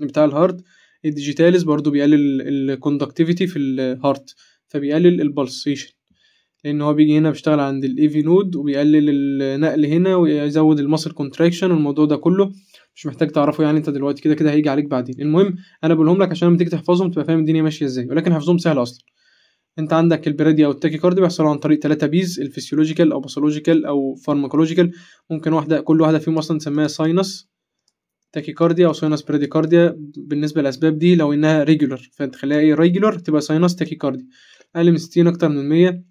Speaker 1: بتاع الهارت الديجيتاليز برضو بيقلل الكوندكتيفيتي في الهارت فبيقلل البلسيشن لان هو بيجي هنا بيشتغل عند الاي في نود وبيقلل النقل هنا ويزود الماسل كونتراكشن والموضوع ده كله مش محتاج تعرفه يعني انت دلوقتي كده كده هيجي عليك بعدين المهم انا بقولهم لك عشان لما تيجي تحفظهم تبقى فاهم الدنيا ماشيه ازاي ولكن حفظهم سهل اصلا انت عندك البريديا او التاكي والتاكيكارديا بيحصلوا عن طريق ثلاثه بيز الفسيولوجيكال او باثولوجيكال او فارماكولوجيكال ممكن واحده كل واحده فيهم اصلا نسميها ساينس تاكي تاكيكارديا او ساينس بريديكارديا بالنسبه للاسباب دي لو انها ريجولر فانت خليها ايه ريجولر تبقى ساينس تاكي تاكيكارديا اقل من 60 اكتر من 100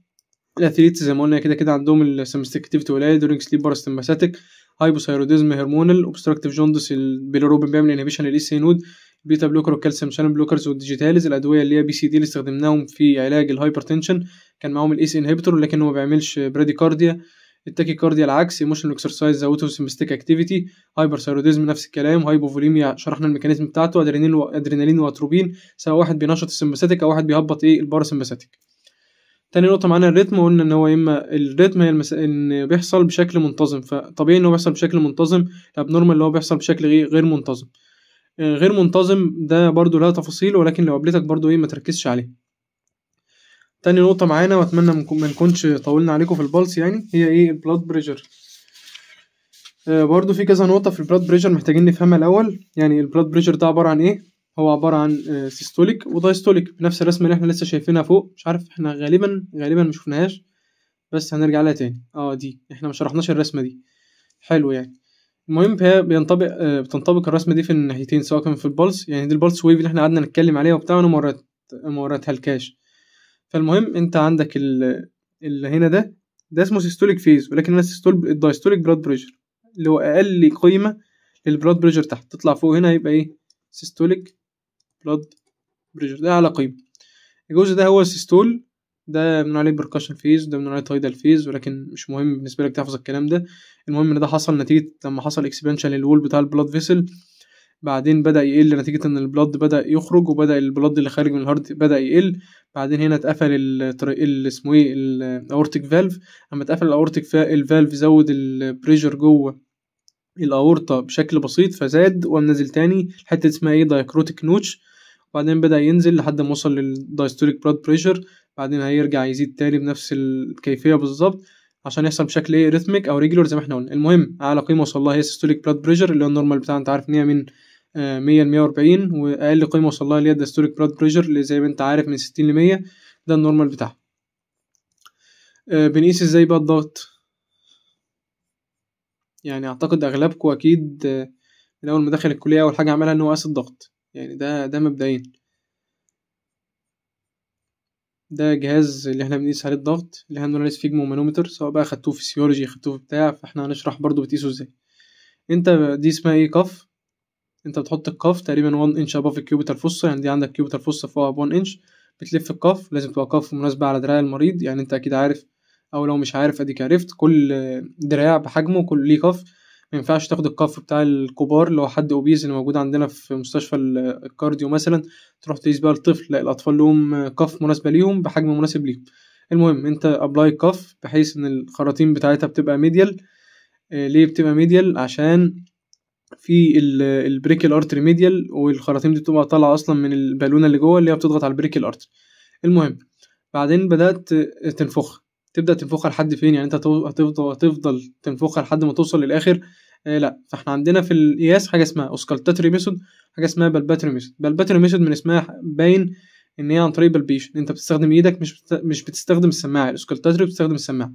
Speaker 1: الاثليتس زي ما قلنا كده كده عندهم السمستكتيفيتي قليله دورينج سليب باراستمباساتيك هايبوثايروديزم هرمونال اوبستراكتيف جوندس البيلوروبين بيعمل انهبيشن للاي سي نود بيتا بلوكر والكالسيوم شانل بلوكرز والديجيتاليز الادويه اللي هي بي سي دي اللي استخدمناهم في علاج الهايبرتنشن كان معاهم الايس انهبيتور لكن هو ما بيعملش كارديا التاكي كارديا العكس ايموشنال اكسرسايز زودته اوتوسمستيك اكتيفيتي هايبر ثايروديزم نفس الكلام هايبوفوليميا شرحنا الميكانيزم بتاعته ادرينالين و... ادرينالين واتروبين سواء واحد بينشط السمباثيك او واحد بيهبط ايه الباراسمباثيك تاني نقطة معانا الريتم قلنا إن هو يا إما الريتم هي المس... إن بيحصل بشكل منتظم فطبيعي إن هو بيحصل بشكل منتظم الأبنورمال اللي هو بيحصل بشكل غير منتظم آه، غير منتظم ده برضو لها تفاصيل ولكن لو قابلتك برضو ايه ما تركزش عليه تاني نقطة معانا واتمنى ما نكونش طولنا عليكم في البلس يعني هي ايه البلاد آه، بريجر برضو في كذا نقطة في البلاد بريجر محتاجين نفهمها الأول يعني البلاد بريجر ده عبارة عن ايه هو عبارة عن سيستوليك آه، ودايستوليك بنفس الرسمة اللي احنا لسه شايفينها فوق مش عارف احنا غالبا غالبا مشوفناهاش بس هنرجع لها تاني اه دي احنا مشرحناش الرسمة دي حلو يعني المهم فهي بينطبق آه، بتنطبق الرسمه دي في الناحيتين سواء كان في البولس يعني دي البولس ويف اللي احنا قعدنا نتكلم عليها وبتاع وانا موريتها الكاش فالمهم انت عندك اللي هنا ده ده اسمه سيستوليك فيز ولكن انا السيستول الدايستوليك براد بريشر اللي هو اقل قيمه للبراد بريشر تحت تطلع فوق هنا هيبقى ايه سيستوليك براد بريشر ده اعلى قيمه الجزء ده هو السيستول ده من عليه بركشن فيز وده من عليه تايدال فيز ولكن مش مهم بالنسبه لك تحفظ الكلام ده المهم ان ده حصل نتيجه لما حصل اكسبانشن للول بتاع البلاد فيسل بعدين بدا يقل نتيجه ان البلاد بدا يخرج وبدا البلاد اللي خارج من الهارد بدا يقل بعدين هنا اتقفل اللي اسمه ايه الاورتيك فالف اما اتقفل الاورتيك فالف زود البريشر جوه الاورطه بشكل بسيط فزاد وقام نازل تاني حته اسمها ايه دايكروتيك نوتش وبعدين بدا ينزل لحد ما وصل للدايستوليك بلاد بريشر بعدين هيرجع يزيد تاني بنفس الكيفيه بالظبط عشان يحصل بشكل ايه ريثميك او ريجولر زي ما احنا قلنا المهم اعلى قيمه وصل لها هي سيستوليك بلاد بريشر اللي هو النورمال بتاعها انت عارف ان هي من آه، مية ل 140 واقل قيمه وصل لها اللي هي الدايستوليك بلاد بريشر اللي زي ما انت عارف من 60 ل 100 ده النورمال بتاعها آه، بنقيس ازاي بقى الضغط يعني اعتقد اغلبكم اكيد آه، من اول ما دخل الكليه اول حاجه عملها ان هو قاس الضغط يعني ده ده مبدئيا ده جهاز اللي احنا بنقيس عليه الضغط اللي احنا بنقيس فيه مانومتر سواء بقى خدتوه سيولوجي خدتوه في بتاع فاحنا هنشرح برضو بتقيسه ازاي انت دي اسمها ايه كف انت بتحط الكف تقريبا 1 انش اباف الكيوبيتال فوسا يعني دي عندك كيوبيتال فوسا فوقها ب 1 انش بتلف الكف لازم تبقى كف مناسبه على دراع المريض يعني انت اكيد عارف او لو مش عارف اديك عرفت كل دراع بحجمه كل ليه كف ما ينفعش تاخد الكف بتاع الكبار اللي هو حد اوبيز اللي موجود عندنا في مستشفى الكارديو مثلا تروح تقيس بقى الطفل لا الاطفال لهم كف مناسبه ليهم بحجم مناسب ليهم المهم انت ابلاي كف بحيث ان الخراطيم بتاعتها بتبقى ميديال آه، ليه بتبقى ميديال عشان في البريك الارتري ميديال والخراطيم دي بتبقى طالعه اصلا من البالونه اللي جوه اللي هي بتضغط على البريك الارتري المهم بعدين بدات تنفخ تبدا تنفخها لحد فين يعني انت هتفضل هتفضل تنفخها لحد ما توصل للاخر آه لا فاحنا عندنا في القياس حاجه اسمها اوسكالتاتري ميثود حاجه اسمها بالباتري ميثود بالباتري ميثود من اسمها باين ان هي عن طريق بالبيشن انت بتستخدم ايدك مش بت... مش بتستخدم السماعه الاوسكالتاتري بتستخدم السماعه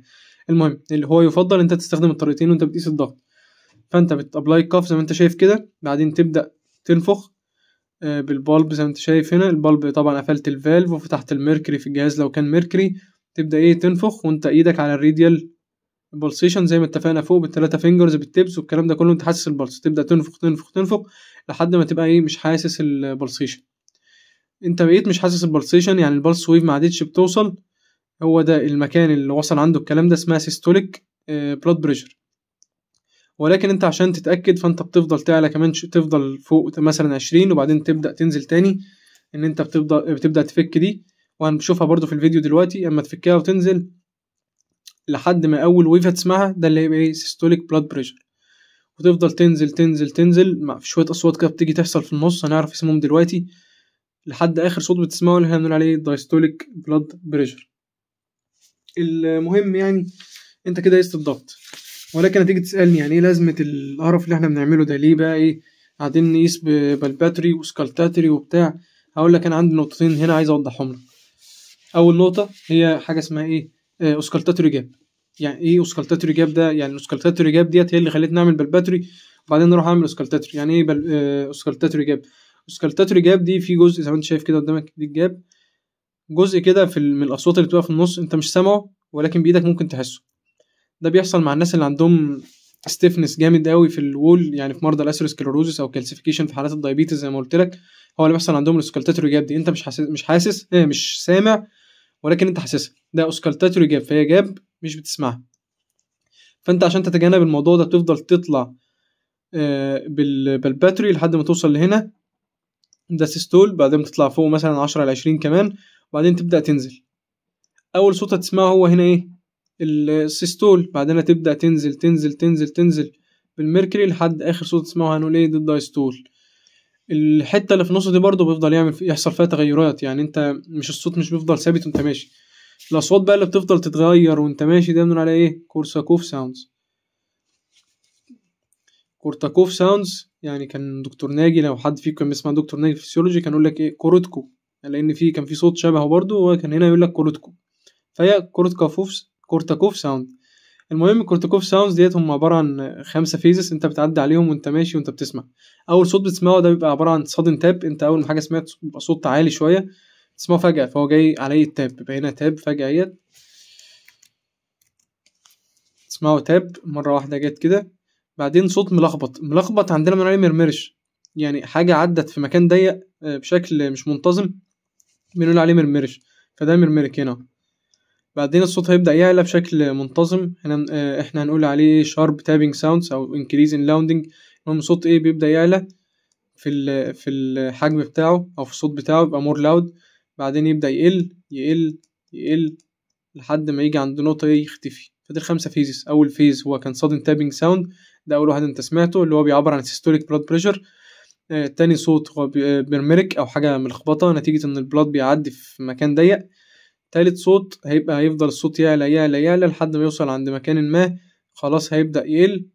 Speaker 1: المهم اللي هو يفضل انت تستخدم الطريقتين وانت بتقيس الضغط فانت بتابلاي كاف زي ما انت شايف كده بعدين تبدا تنفخ آه، بالبالب زي ما انت شايف هنا البالب طبعا قفلت الفالف وفتحت الميركري في الجهاز لو كان ميركري تبدا ايه تنفخ وانت ايدك على الريديال البلسيشن زي ما اتفقنا فوق بالثلاثه فينجرز بالتبس والكلام ده كله انت حاسس البلس تبدا تنفخ تنفخ تنفخ لحد ما تبقى ايه مش حاسس البلسيشن انت بقيت مش حاسس البلسيشن يعني البلس ويف ما عادتش بتوصل هو ده المكان اللي وصل عنده الكلام ده اسمها سيستوليك بلود بريشر ولكن انت عشان تتاكد فانت بتفضل تعلى كمان تفضل فوق مثلا عشرين وبعدين تبدا تنزل تاني ان انت بتبدا بتبدا تفك دي وهنشوفها برضو في الفيديو دلوقتي اما تفكها وتنزل لحد ما اول ويف هتسمعها ده اللي هيبقى ايه سيستوليك بلاد بريشر وتفضل تنزل تنزل تنزل مع شويه اصوات كده بتيجي تحصل في النص هنعرف اسمهم دلوقتي لحد اخر صوت بتسمعه اللي احنا بنقول عليه دايستوليك بلاد بريشر المهم يعني انت كده قست الضغط ولكن هتيجي تسالني يعني ايه لازمه القرف اللي احنا بنعمله ده ليه بقى ايه قاعدين نقيس بالباتري وسكالتاتري وبتاع هقول لك انا عندي نقطتين هنا عايز اوضحهم لك اول نقطه هي حاجه اسمها ايه اسكالتاتري آه، جاب يعني ايه اوسكالتاتوري جاب ده يعني الاوسكالتاتوري جاب ديت هي اللي خلتني اعمل بالباتري وبعدين اروح اعمل اوسكالتاتوري يعني ايه بل... آه، اوسكالتاتوري جاب اوسكالتاتوري جاب دي في جزء زي ما انت شايف كده قدامك دي الجاب جزء كده في من الاصوات اللي بتبقى في النص انت مش سامعه ولكن بايدك ممكن تحسه ده بيحصل مع الناس اللي عندهم ستيفنس جامد قوي في الول يعني في مرضى الاسيروسكلروزس او كالسيفيكيشن في حالات الدايبيتس زي ما قلت لك هو اللي بيحصل عندهم الاسكالتاتوري جاب دي انت مش حاسس مش حاسس اه مش سامع ولكن انت حاسسها ده اسكالتاتوري جاب فهي جاب مش بتسمعها فانت عشان تتجنب الموضوع ده بتفضل تطلع آه، بالباتري لحد ما توصل لهنا ده سيستول بعدين بتطلع فوق مثلا عشرة على عشرين كمان وبعدين تبدأ تنزل أول صوت هتسمعه هو هنا إيه السيستول بعدين هتبدا تنزل تنزل تنزل تنزل بالميركري لحد آخر صوت تسمعه هنقول إيه الدايستول الحتة اللي في النص دي برضه بيفضل يعمل يحصل فيها تغيرات يعني أنت مش الصوت مش بيفضل ثابت وأنت ماشي الاصوات بقى اللي بتفضل تتغير وانت ماشي ده بنقول عليها ايه كورساكوف ساوندز كورتاكوف ساوندز يعني كان دكتور ناجي لو حد فيكم كان بيسمع دكتور ناجي في السيولوجي كان يقول لك ايه كورتكو لان في كان في صوت شبهه برضه وهو كان هنا يقول لك كورتكو فهي كورتكوف كورتاكوف ساوند المهم الكورتاكوف ساوندز ديت هم عباره عن خمسه فيزز انت بتعدي عليهم وانت ماشي وانت بتسمع اول صوت بتسمعه ده بيبقى عباره عن صادن تاب انت اول ما حاجه سمعت بيبقى صوت عالي شويه اسمه فجأة فهو جاي عليه التاب يبقى هنا تاب فجأة اهيت اسمعوا تاب مرة واحدة جت كده بعدين صوت ملخبط ملخبط عندنا بنقول عليه مرمرش يعني حاجة عدت في مكان ضيق آه، بشكل مش منتظم بنقول عليه مرمرش فده مرمرك هنا بعدين الصوت هيبدأ يعلى بشكل منتظم هنا آه، احنا هنقول عليه شارب تابينج ساوندز او انكريز ان لاوندنج المهم صوت ايه بيبدأ يعلى في في الحجم بتاعه او في الصوت بتاعه يبقى مور لاود بعدين يبدأ يقل يقل يقل لحد ما يجي عند نقطة يختفي فدي الخمسة فيزز أول فيز هو كان صادن تابنج ساوند ده أول واحد أنت سمعته اللي هو بيعبر عن سيستوليك بلاد بريشر تاني صوت هو بيرميريك آه، أو حاجة ملخبطة نتيجة إن البلاد بيعدي في مكان ضيق تالت صوت هيبقى هيفضل الصوت يعلى يعلى يعلى لحد ما يوصل عند مكان ما خلاص هيبدأ يقل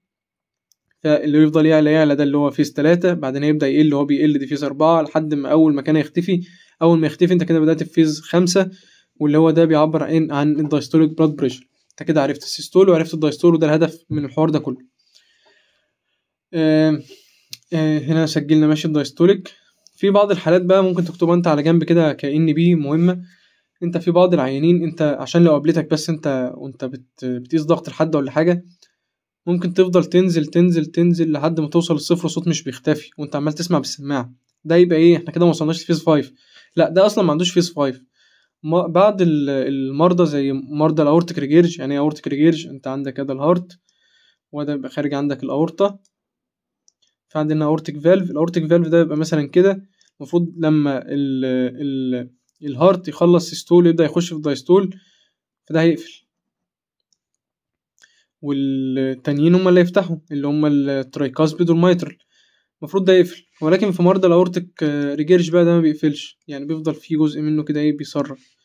Speaker 1: فاللي يفضل يعلى يعلى ده اللي هو فيز تلاتة بعدين هيبدأ يقل هو بيقل دي فيز أربعة لحد ما أول مكان يختفي اول ما يختفي انت كده بدات في فيز خمسة واللي هو ده بيعبر عن عن الدايستوليك بلاد بريشر انت كده عرفت السيستول وعرفت الدايستول وده الهدف من الحوار ده كله آه آه هنا سجلنا ماشي الدايستوليك في بعض الحالات بقى ممكن تكتبها انت على جنب كده كان بي مهمه انت في بعض العيانين انت عشان لو قابلتك بس انت وانت بت بتقيس ضغط لحد ولا حاجه ممكن تفضل تنزل تنزل تنزل لحد ما توصل للصفر والصوت مش بيختفي وانت عمال تسمع بالسماعه ده يبقى ايه احنا كده ما وصلناش لفيز 5 لا ده اصلا ما عندوش فيس 5 بعض المرضى زي مرضى الاورتيك ريجيرج يعني ايه اورتيك ريجيرج انت عندك هذا الهارت وده بيبقى خارج عندك الاورطه فعندنا اورتيك فالف الاورتيك فالف ده بيبقى مثلا كده المفروض لما ال ال الهارت يخلص سيستول يبدا يخش في الدايستول فده هيقفل والتانيين هما اللي يفتحوا اللي هما الترايكاسبيد والميترال المفروض ده يقفل ولكن في مرضى الاورتك آه، ريجيرش بقى ده ما بيقفلش يعني بيفضل فيه جزء منه كده ايه بيصرف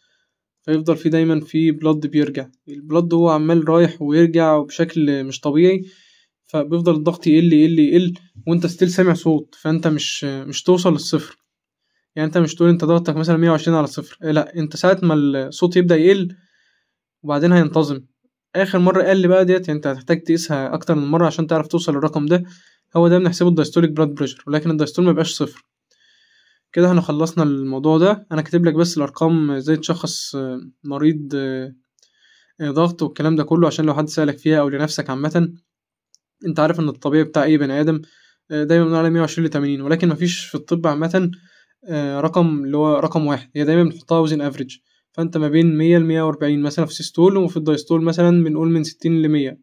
Speaker 1: فيفضل فيه دايما فيه بلد بيرجع البلد هو عمال رايح ويرجع بشكل مش طبيعي فبيفضل الضغط يقل يقل يقل وانت ستيل سامع صوت فانت مش مش توصل للصفر يعني انت مش تقول انت ضغطك مثلا 120 على صفر آه، لا انت ساعة ما الصوت يبدأ يقل وبعدين هينتظم اخر مرة قل بقى ديت يعني انت هتحتاج تقيسها اكتر من مرة عشان تعرف توصل للرقم ده هو ده بنحسبه الدايستوليك بلاد بريشر ولكن الدايستول بقاش صفر كده احنا خلصنا الموضوع ده انا كاتب لك بس الارقام ازاي تشخص آه، مريض آه، آه، ضغط والكلام ده كله عشان لو حد سالك فيها او لنفسك عامه انت عارف ان الطبيعي بتاع اي بني ادم دايما بنقول عليه 120 ل 80 ولكن مفيش في الطب عامه رقم اللي هو رقم واحد هي دايما بنحطها وزن افريج فانت ما بين 100 ل 140 مثلا في السيستول وفي الدايستول مثلا بنقول من 60 ل 100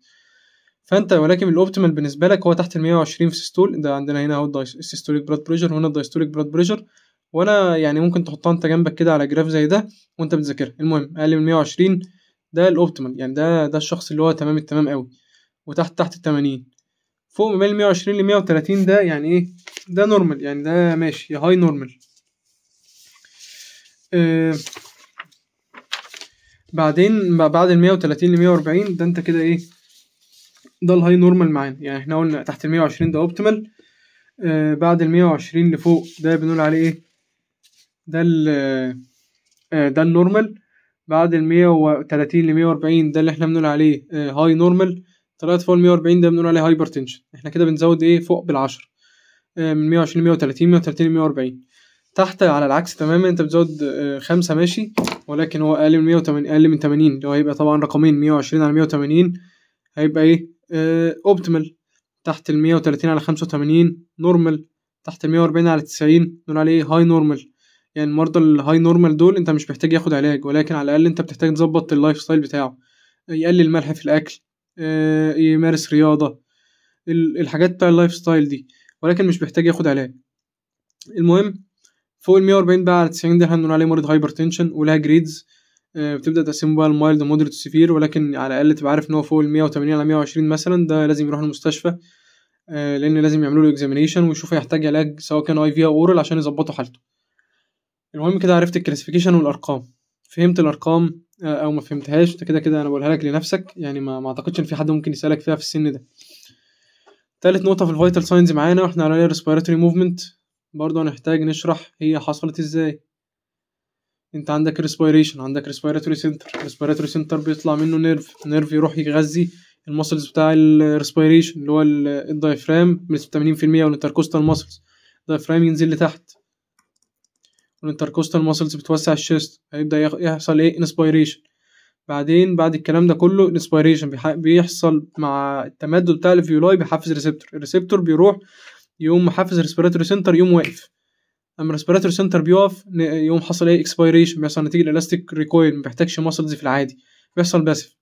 Speaker 1: فانت ولكن الاوبتيمال بالنسبه لك هو تحت ال 120 في سيستول ده عندنا هنا اهو السيستوليك بلاد بريشر وهنا الدايستوليك بلاد بريشر وانا يعني ممكن تحطها انت جنبك كده على جراف زي ده وانت بتذاكرها المهم اقل من 120 ده الاوبتيمال يعني ده ده الشخص اللي هو تمام التمام قوي وتحت تحت ال 80 فوق من 120 ل 130 ده يعني ايه ده نورمال يعني ده ماشي هاي نورمال آه بعدين بعد ال 130 ل 140 ده انت كده ايه ده الهاي نورمال معانا يعني احنا قلنا تحت ال 120 ده اوبتيمال آه بعد ال 120 لفوق ده بنقول عليه ايه ده ال آه ده النورمال بعد ال 130 ل 140 ده اللي احنا بنقول عليه آه هاي نورمال طلعت فوق ال 140 ده بنقول عليه هايبر تنشن احنا كده بنزود ايه فوق بال 10 آه، من 120 ل 130 130 ل 140 تحت على العكس تماما انت بتزود آه، خمسة ماشي ولكن هو اقل من 180 اقل من 80 اللي هو هيبقى طبعا رقمين 120 على 180 هيبقى ايه اوبتيمال آه، تحت ال 130 على 85 نورمال تحت ال 140 على 90 نقول عليه هاي نورمال يعني المرضى الهاي نورمال دول انت مش محتاج ياخد علاج ولكن على الاقل انت بتحتاج تظبط اللايف ستايل بتاعه يقلل ملح في الاكل آه، يمارس رياضه الحاجات بتاع اللايف ستايل دي ولكن مش محتاج ياخد علاج المهم فوق ال 140 بقى على 90 ده هنقول عليه مريض هايبرتنشن ولها جريدز آه، بتبدا تقسمه بقى المايلد ومودريت وسيفير ولكن على الاقل تبقى عارف ان هو فوق ال 180 على 120 مثلا ده لازم يروح المستشفى آه، لان لازم يعملوا له اكزامينشن ويشوف هيحتاج علاج سواء كان اي في او اورال عشان يظبطوا حالته المهم كده عرفت الكلاسيفيكيشن والارقام فهمت الارقام آه، او ما فهمتهاش انت كده كده انا بقولها لك لنفسك يعني ما, ما اعتقدش ان في حد ممكن يسالك فيها في السن ده تالت نقطه في الفايتال ساينز معانا واحنا على الريسبيراتوري موفمنت برضه هنحتاج نشرح هي حصلت ازاي انت عندك ريسبيريشن عندك ريسبيراتوري سنتر ريسبيراتوري سنتر بيطلع منه نيرف نيرف يروح يغذي المسلز بتاع الريسبيريشن اللي هو الدايفرام من 80% والانتركوستال ماسلز الدايفرام ينزل لتحت والانتركوستال ماسلز بتوسع الشيست هيبدا يحصل ايه انسبيريشن بعدين بعد الكلام ده كله انسبيريشن بيحصل مع التمدد بتاع الفيولاي بيحفز الريسبتور الريسبتور بيروح يقوم محفز الريسبيراتوري سنتر يقوم واقف اما الريسبيراتوري سنتر بيقف يوم حصل ايه اكسبيريشن بيحصل نتيجه الالاستيك ريكويل ما بيحتاجش ماسلز في العادي بيحصل باسف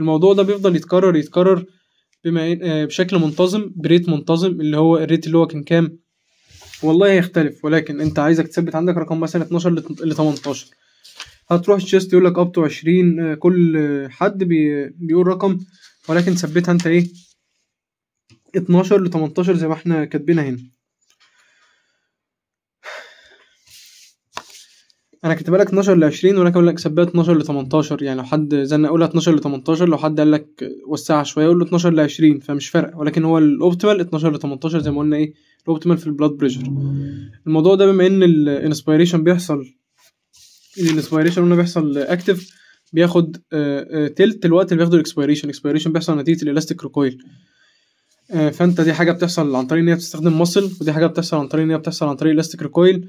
Speaker 1: الموضوع ده بيفضل يتكرر يتكرر بما آه، بشكل منتظم بريت منتظم اللي هو الريت اللي هو كان كام والله هيختلف ولكن انت عايزك تثبت عندك رقم مثلا 12 ل 18 هتروح تشيست يقول لك اب تو 20 كل حد بيقول رقم ولكن ثبتها انت ايه 12 ل 18 زي ما احنا كاتبينها هنا انا كاتب لك 12 ل 20 وانا كاتب لك سبها 12 ل 18 يعني لو حد زن اقولها 12 ل 18 لو حد قال لك وسعها شويه قول له 12 ل 20 فمش فارقه ولكن هو الاوبتيمال 12 ل 18 زي ما قلنا ايه الاوبتيمال في البلاد بريشر الموضوع ده بما ان الانسبيريشن بيحصل الانسبيريشن قلنا بيحصل اكتف بياخد آه، آه، تلت الوقت اللي بياخده الاكسبيريشن الاكسبيريشن بيحصل نتيجه الالاستيك آه، ريكويل فانت دي حاجه بتحصل عن طريق ان هي بتستخدم مصل ودي حاجه بتحصل عن طريق ان هي بتحصل عن طريق الاستيك ريكويل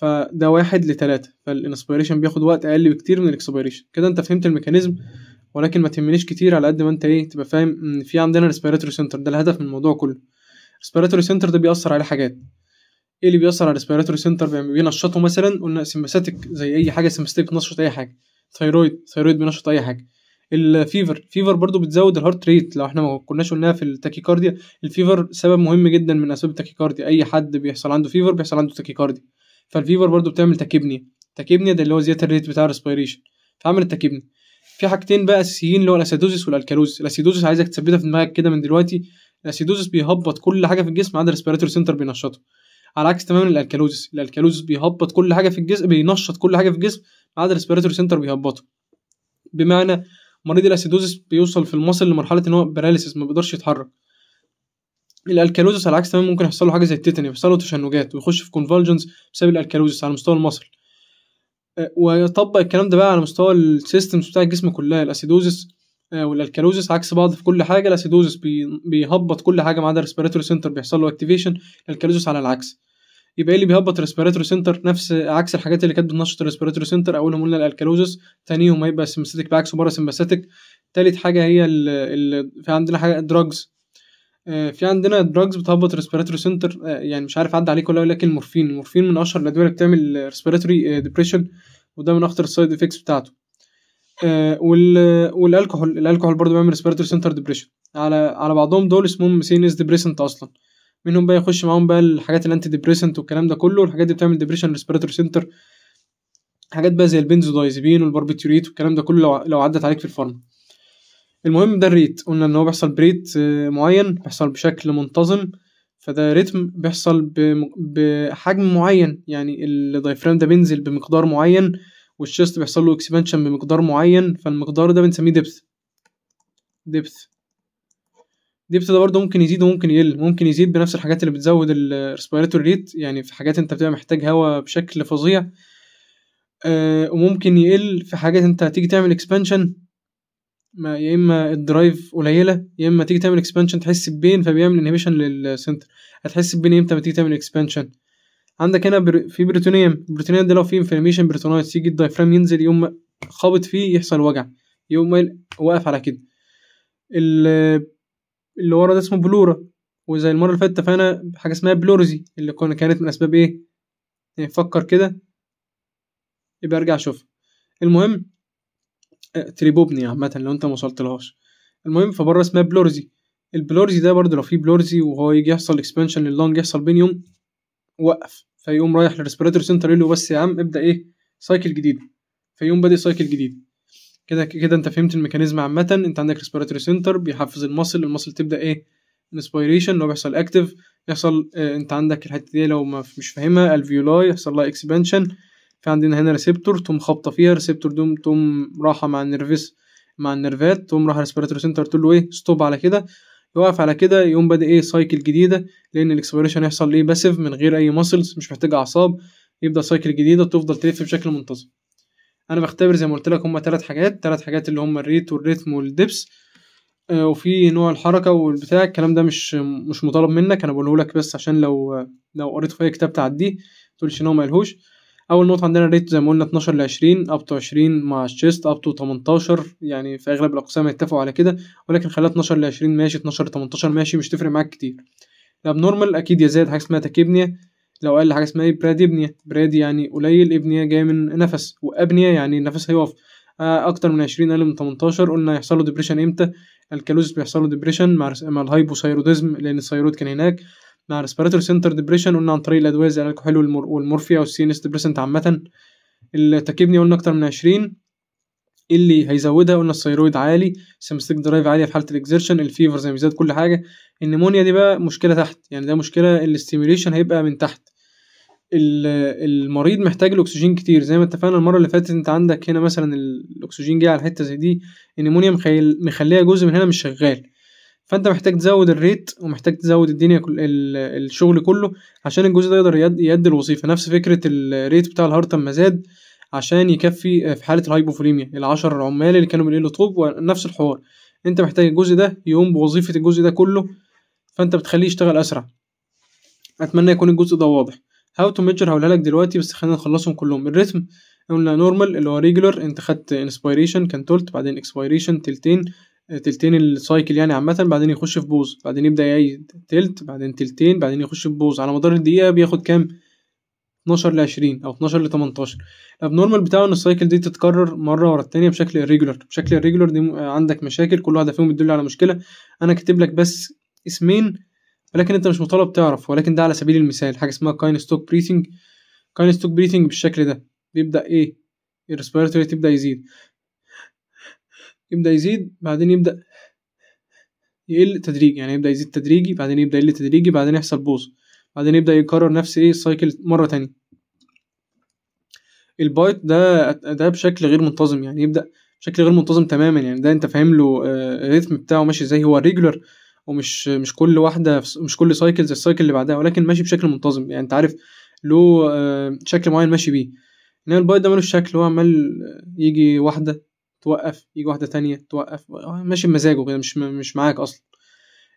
Speaker 1: فده واحد لتلاتة فالانسبيريشن بياخد وقت اقل بكتير من الاكسبيريشن كده انت فهمت الميكانيزم ولكن ما تهمنيش كتير على قد ما انت ايه تبقى فاهم ان في عندنا ريسبيراتوري سنتر ده الهدف من الموضوع كله ريسبيراتوري سنتر ده بيأثر عليه حاجات ايه اللي بيأثر على ريسبيراتوري سنتر بينشطه مثلا قلنا سمباثيك زي اي حاجه سمباثيك بتنشط اي حاجه ثيرويد ثيرويد بينشط اي حاجه الفيفر فيفر برضو بتزود الهارت ريت لو احنا ما كناش قلناها في التاكيكارديا الفيفر سبب مهم جدا من اسباب التاكيكارديا اي حد بيحصل عنده فيفر بيحصل عنده تاكيكارديا فالفيفر برضو بتعمل تاكيبنيا تاكيبنيا ده اللي هو زياده الريت بتاع الريسبيريشن فعمل التاكيبنيا في حاجتين بقى اساسيين اللي هو الاسيدوزيس والالكالوزيس الاسيدوزيس عايزك تثبتها في دماغك كده من دلوقتي الاسيدوزيس بيهبط كل حاجه في الجسم عدا الريسبيراتوري سنتر بينشطه على عكس تماما الالكالوزيس الالكالوزيس بيهبط كل حاجه في الجسم بينشط كل حاجه في الجسم ما عدا الريسبيراتوري سنتر بيهبطه بمعنى مريض الاسيدوزيس بيوصل في المصل لمرحله ان هو باراليسيس ما بيقدرش يتحرك الالكالوزس على عكس تمام ممكن يحصل له حاجه زي التيتاني يحصل له تشنجات ويخش في كونفولجنز بسبب الالكالوزس على مستوى المصل آه، ويطبق الكلام ده بقى على مستوى السيستمز بتاع الجسم كلها الاسيدوزس آه، والالكالوزس عكس بعض في كل حاجه الاسيدوزس بيهبط كل حاجه ما عدا الريسبيراتوري سنتر بيحصل له اكتيفيشن الكالوزس على العكس يبقى ايه اللي بيهبط الريسبيراتوري سنتر نفس عكس الحاجات اللي كانت بتنشط الريسبيراتوري سنتر اولهم قلنا الالكالوزس تانيهم هيبقى سمباثيك باكس سمباثيك تالت حاجه هي في عندنا حاجه دراجز آه، في عندنا دراجز بتهبط ريسبيراتوري آه، سنتر يعني مش عارف عدى عليك ولا لكن المورفين المورفين من اشهر الادويه اللي بتعمل ريسبيراتوري آه، ديبريشن وده من اخطر السايد افكتس بتاعته وال والالكحول الالكحول برضه بيعمل ريسبيراتوري سنتر ديبريشن على على بعضهم دول اسمهم سينيس ديبريسنت اصلا منهم بقى يخش معاهم بقى الحاجات الانتي ديبريسنت والكلام ده كله الحاجات دي بتعمل ديبريشن ريسبيراتوري سنتر حاجات بقى زي البنزودايزيبين والباربيتوريت والكلام ده كله لو عدت عليك في الفارما المهم ده الريت قلنا ان هو بيحصل بريت آه، معين بيحصل بشكل منتظم فده ريتم بيحصل بحجم معين يعني الدايفرام ده بينزل بمقدار معين والشيست بيحصل له اكسبانشن بمقدار معين فالمقدار ده بنسميه ديبث ديبث ديبث ده برضه ممكن يزيد وممكن يقل ممكن يزيد بنفس الحاجات اللي بتزود الريسبيراتوري ريت يعني في حاجات انت بتبقى محتاج هواء بشكل فظيع آه وممكن يقل في حاجات انت هتيجي تعمل اكسبانشن ما يا اما الدرايف قليله يا اما تيجي تعمل اكسبانشن تحس ببين فبيعمل انهبيشن للسنتر هتحس ببين امتى ما تيجي تعمل اكسبانشن عندك هنا بر... في بريتونيوم البريتونيوم ده لو فيه انفلاميشن بريتونايت تيجي الدايفرام ينزل يوم خابط فيه يحصل وجع يوم واقف على كده اللي ورا ده اسمه بلورا وزي المره اللي فاتت اتفقنا حاجه اسمها بلورزي اللي كنا كانت من اسباب ايه يعني فكر كده يبقى ارجع شوف المهم تريبوبني عامه لو انت ما وصلتلهاش المهم فبره اسمها بلورزي البلورزي ده برضه لو في بلورزي وهو يجي يحصل اكسبانشن لللونج يحصل بين يوم وقف فيقوم رايح للريسبيراتور سنتر يقول له بس يا عم ابدا ايه سايكل جديد فيقوم بادئ سايكل جديد كده كده انت فهمت الميكانيزم عامه انت عندك ريسبيراتوري سنتر بيحفز المصل المصل تبدا ايه انسبيريشن لو بيحصل اكتف يحصل آه، انت عندك الحته دي لو ما مش فاهمها الفيولاي يحصل لها اكسبانشن في عندنا هنا ريسبتور تقوم خابطه فيها ريسبتور دوم تقوم راحه مع النرفس مع النرفات تقوم راح ريسبيراتور سنتر تقول له ايه ستوب على كده يوقف على كده يقوم بادئ ايه سايكل جديده لان الاكسبيريشن هيحصل ليه باسيف من غير اي ماسلز مش محتاج اعصاب يبدا سايكل جديده تفضل تلف بشكل منتظم انا بختبر زي ما قلت لك هما تلات حاجات تلات حاجات اللي هما الريت والريتم والدبس آه، وفي نوع الحركه والبتاع الكلام ده مش مش مطالب منك انا بقوله لك بس عشان لو لو قريت في اي كتاب تعديه تقولش ان هو ما اول نقطه عندنا ريت زي ما قلنا 12 ل 20 اب تو 20 مع الشيست اب تو 18 يعني في اغلب الاقسام هيتفقوا على كده ولكن خليها 12 ل 20 ماشي 12 ل 18 ماشي مش تفرق معاك كتير نورمال اكيد يزيد حاجه اسمها تاكيبنيا لو قال حاجه اسمها براديبنيا برادي يعني قليل ابنيا جاي من نفس وابنيا يعني النفس هيقف آه، اكتر من 20 اقل من 18 قلنا هيحصل له ديبريشن امتى الكالوزيس بيحصل له ديبريشن مع مع الهايبوثايروديزم لان الثايرويد كان هناك مع ريسبيراتوري سنتر ديبريشن قلنا عن طريق الادويه زي الكحول والمورفيا والسينس ديبريسنت عامه التكيبني قلنا اكتر من عشرين اللي هيزودها قلنا الثيرويد عالي سيمستيك درايف عاليه في حاله الاكزيرشن الفيفر زي ما بيزيد كل حاجه النمونيا دي بقى مشكله تحت يعني ده مشكله الاستيميوليشن هيبقى من تحت المريض محتاج الاكسجين كتير زي ما اتفقنا المره اللي فاتت انت عندك هنا مثلا الاكسجين جه على حته زي دي النمونيا مخليها جزء من هنا مش شغال فانت محتاج تزود الريت ومحتاج تزود الدنيا كل الشغل كله عشان الجزء ده يقدر يأدي الوظيفه نفس فكره الريت بتاع الهارت اما زاد عشان يكفي آه، في حاله الهايبوفوليميا العشر عمال اللي كانوا بيقلوا طوب ونفس الحوار انت محتاج الجزء ده يقوم بوظيفه الجزء ده كله فانت بتخليه يشتغل اسرع اتمنى يكون الجزء ده واضح هاو تو ميجر هقولها لك دلوقتي بس خلينا نخلصهم كلهم الريتم قلنا نورمال اللي هو ريجولار انت خدت انسبيريشن كنتولت بعدين اكسبيريشن تلتين تلتين السايكل يعني عامة بعدين يخش في بوز بعدين يبدأ يعيد تلت بعدين تلتين بعدين يخش في بوز على مدار الدقيقة بياخد كام 12 ل 20 او 12 ل 18 الابنورمال بتاعه ان السايكل دي تتكرر مره ورا التانيه بشكل irregular بشكل irregular دي عندك مشاكل كل واحده فيهم بتدل على مشكله انا كاتب لك بس اسمين ولكن انت مش مطالب تعرف ولكن ده على سبيل المثال حاجه اسمها كاين ستوك بريثنج كاين ستوك بريثنج بالشكل ده بيبدا ايه الريسبيراتوري تبدا يزيد يبدا يزيد بعدين يبدا يقل تدريجي يعني يبدا يزيد تدريجي بعدين يبدا يقل تدريجي بعدين يحصل بوز بعدين يبدا يكرر نفس ايه السايكل مره تانية البايت ده ده بشكل غير منتظم يعني يبدا بشكل غير منتظم تماما يعني ده انت فاهم له آه، الريتم بتاعه ماشي ازاي هو ريجولر ومش مش كل واحده مش كل سايكل زي السايكل اللي بعدها ولكن ماشي بشكل منتظم يعني انت عارف له آه، شكل معين ماشي بيه انما البايت ده ملوش شكل هو عمال يجي واحده توقف يجي واحده تانية توقف آه، ماشي بمزاجه كده مش مش معاك اصلا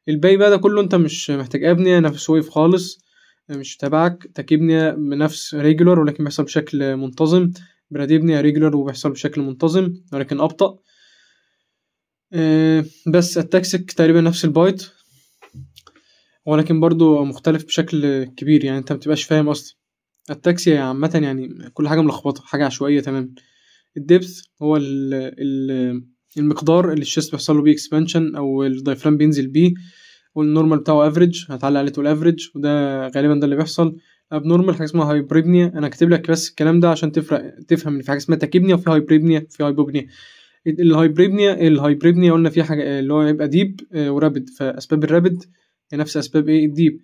Speaker 1: الباقي بقى ده كله انت مش محتاج ابنيه نفس ويف خالص مش تبعك تكبني بنفس ريجولر ولكن بيحصل بشكل منتظم براديبنيا ريجولر وبيحصل بشكل منتظم ولكن ابطأ آه، بس التاكسك تقريبا نفس البايت ولكن برضو مختلف بشكل كبير يعني انت متبقاش فاهم اصلا التاكسي عامة يعني كل حاجة ملخبطة حاجة عشوائية تماما الدبث هو ال ال المقدار اللي الشيست بيحصل له بيه اكسبانشن او الدايفرام بينزل بيه والنورمال بتاعه افريج هتعلق عليه تقول افريج وده غالبا ده اللي بيحصل ابنورمال حاجه اسمها هايبريبنيا انا كاتب لك بس الكلام ده عشان تفرق تفهم ان في حاجه اسمها تاكيبنيا وفي هايبريبنيا في هايبوبنيا الهايبريبنيا الهايبريبنيا قلنا فيها حاجه اللي هو هيبقى ديب آه، ورابد فاسباب الرابد هي نفس اسباب ايه الديب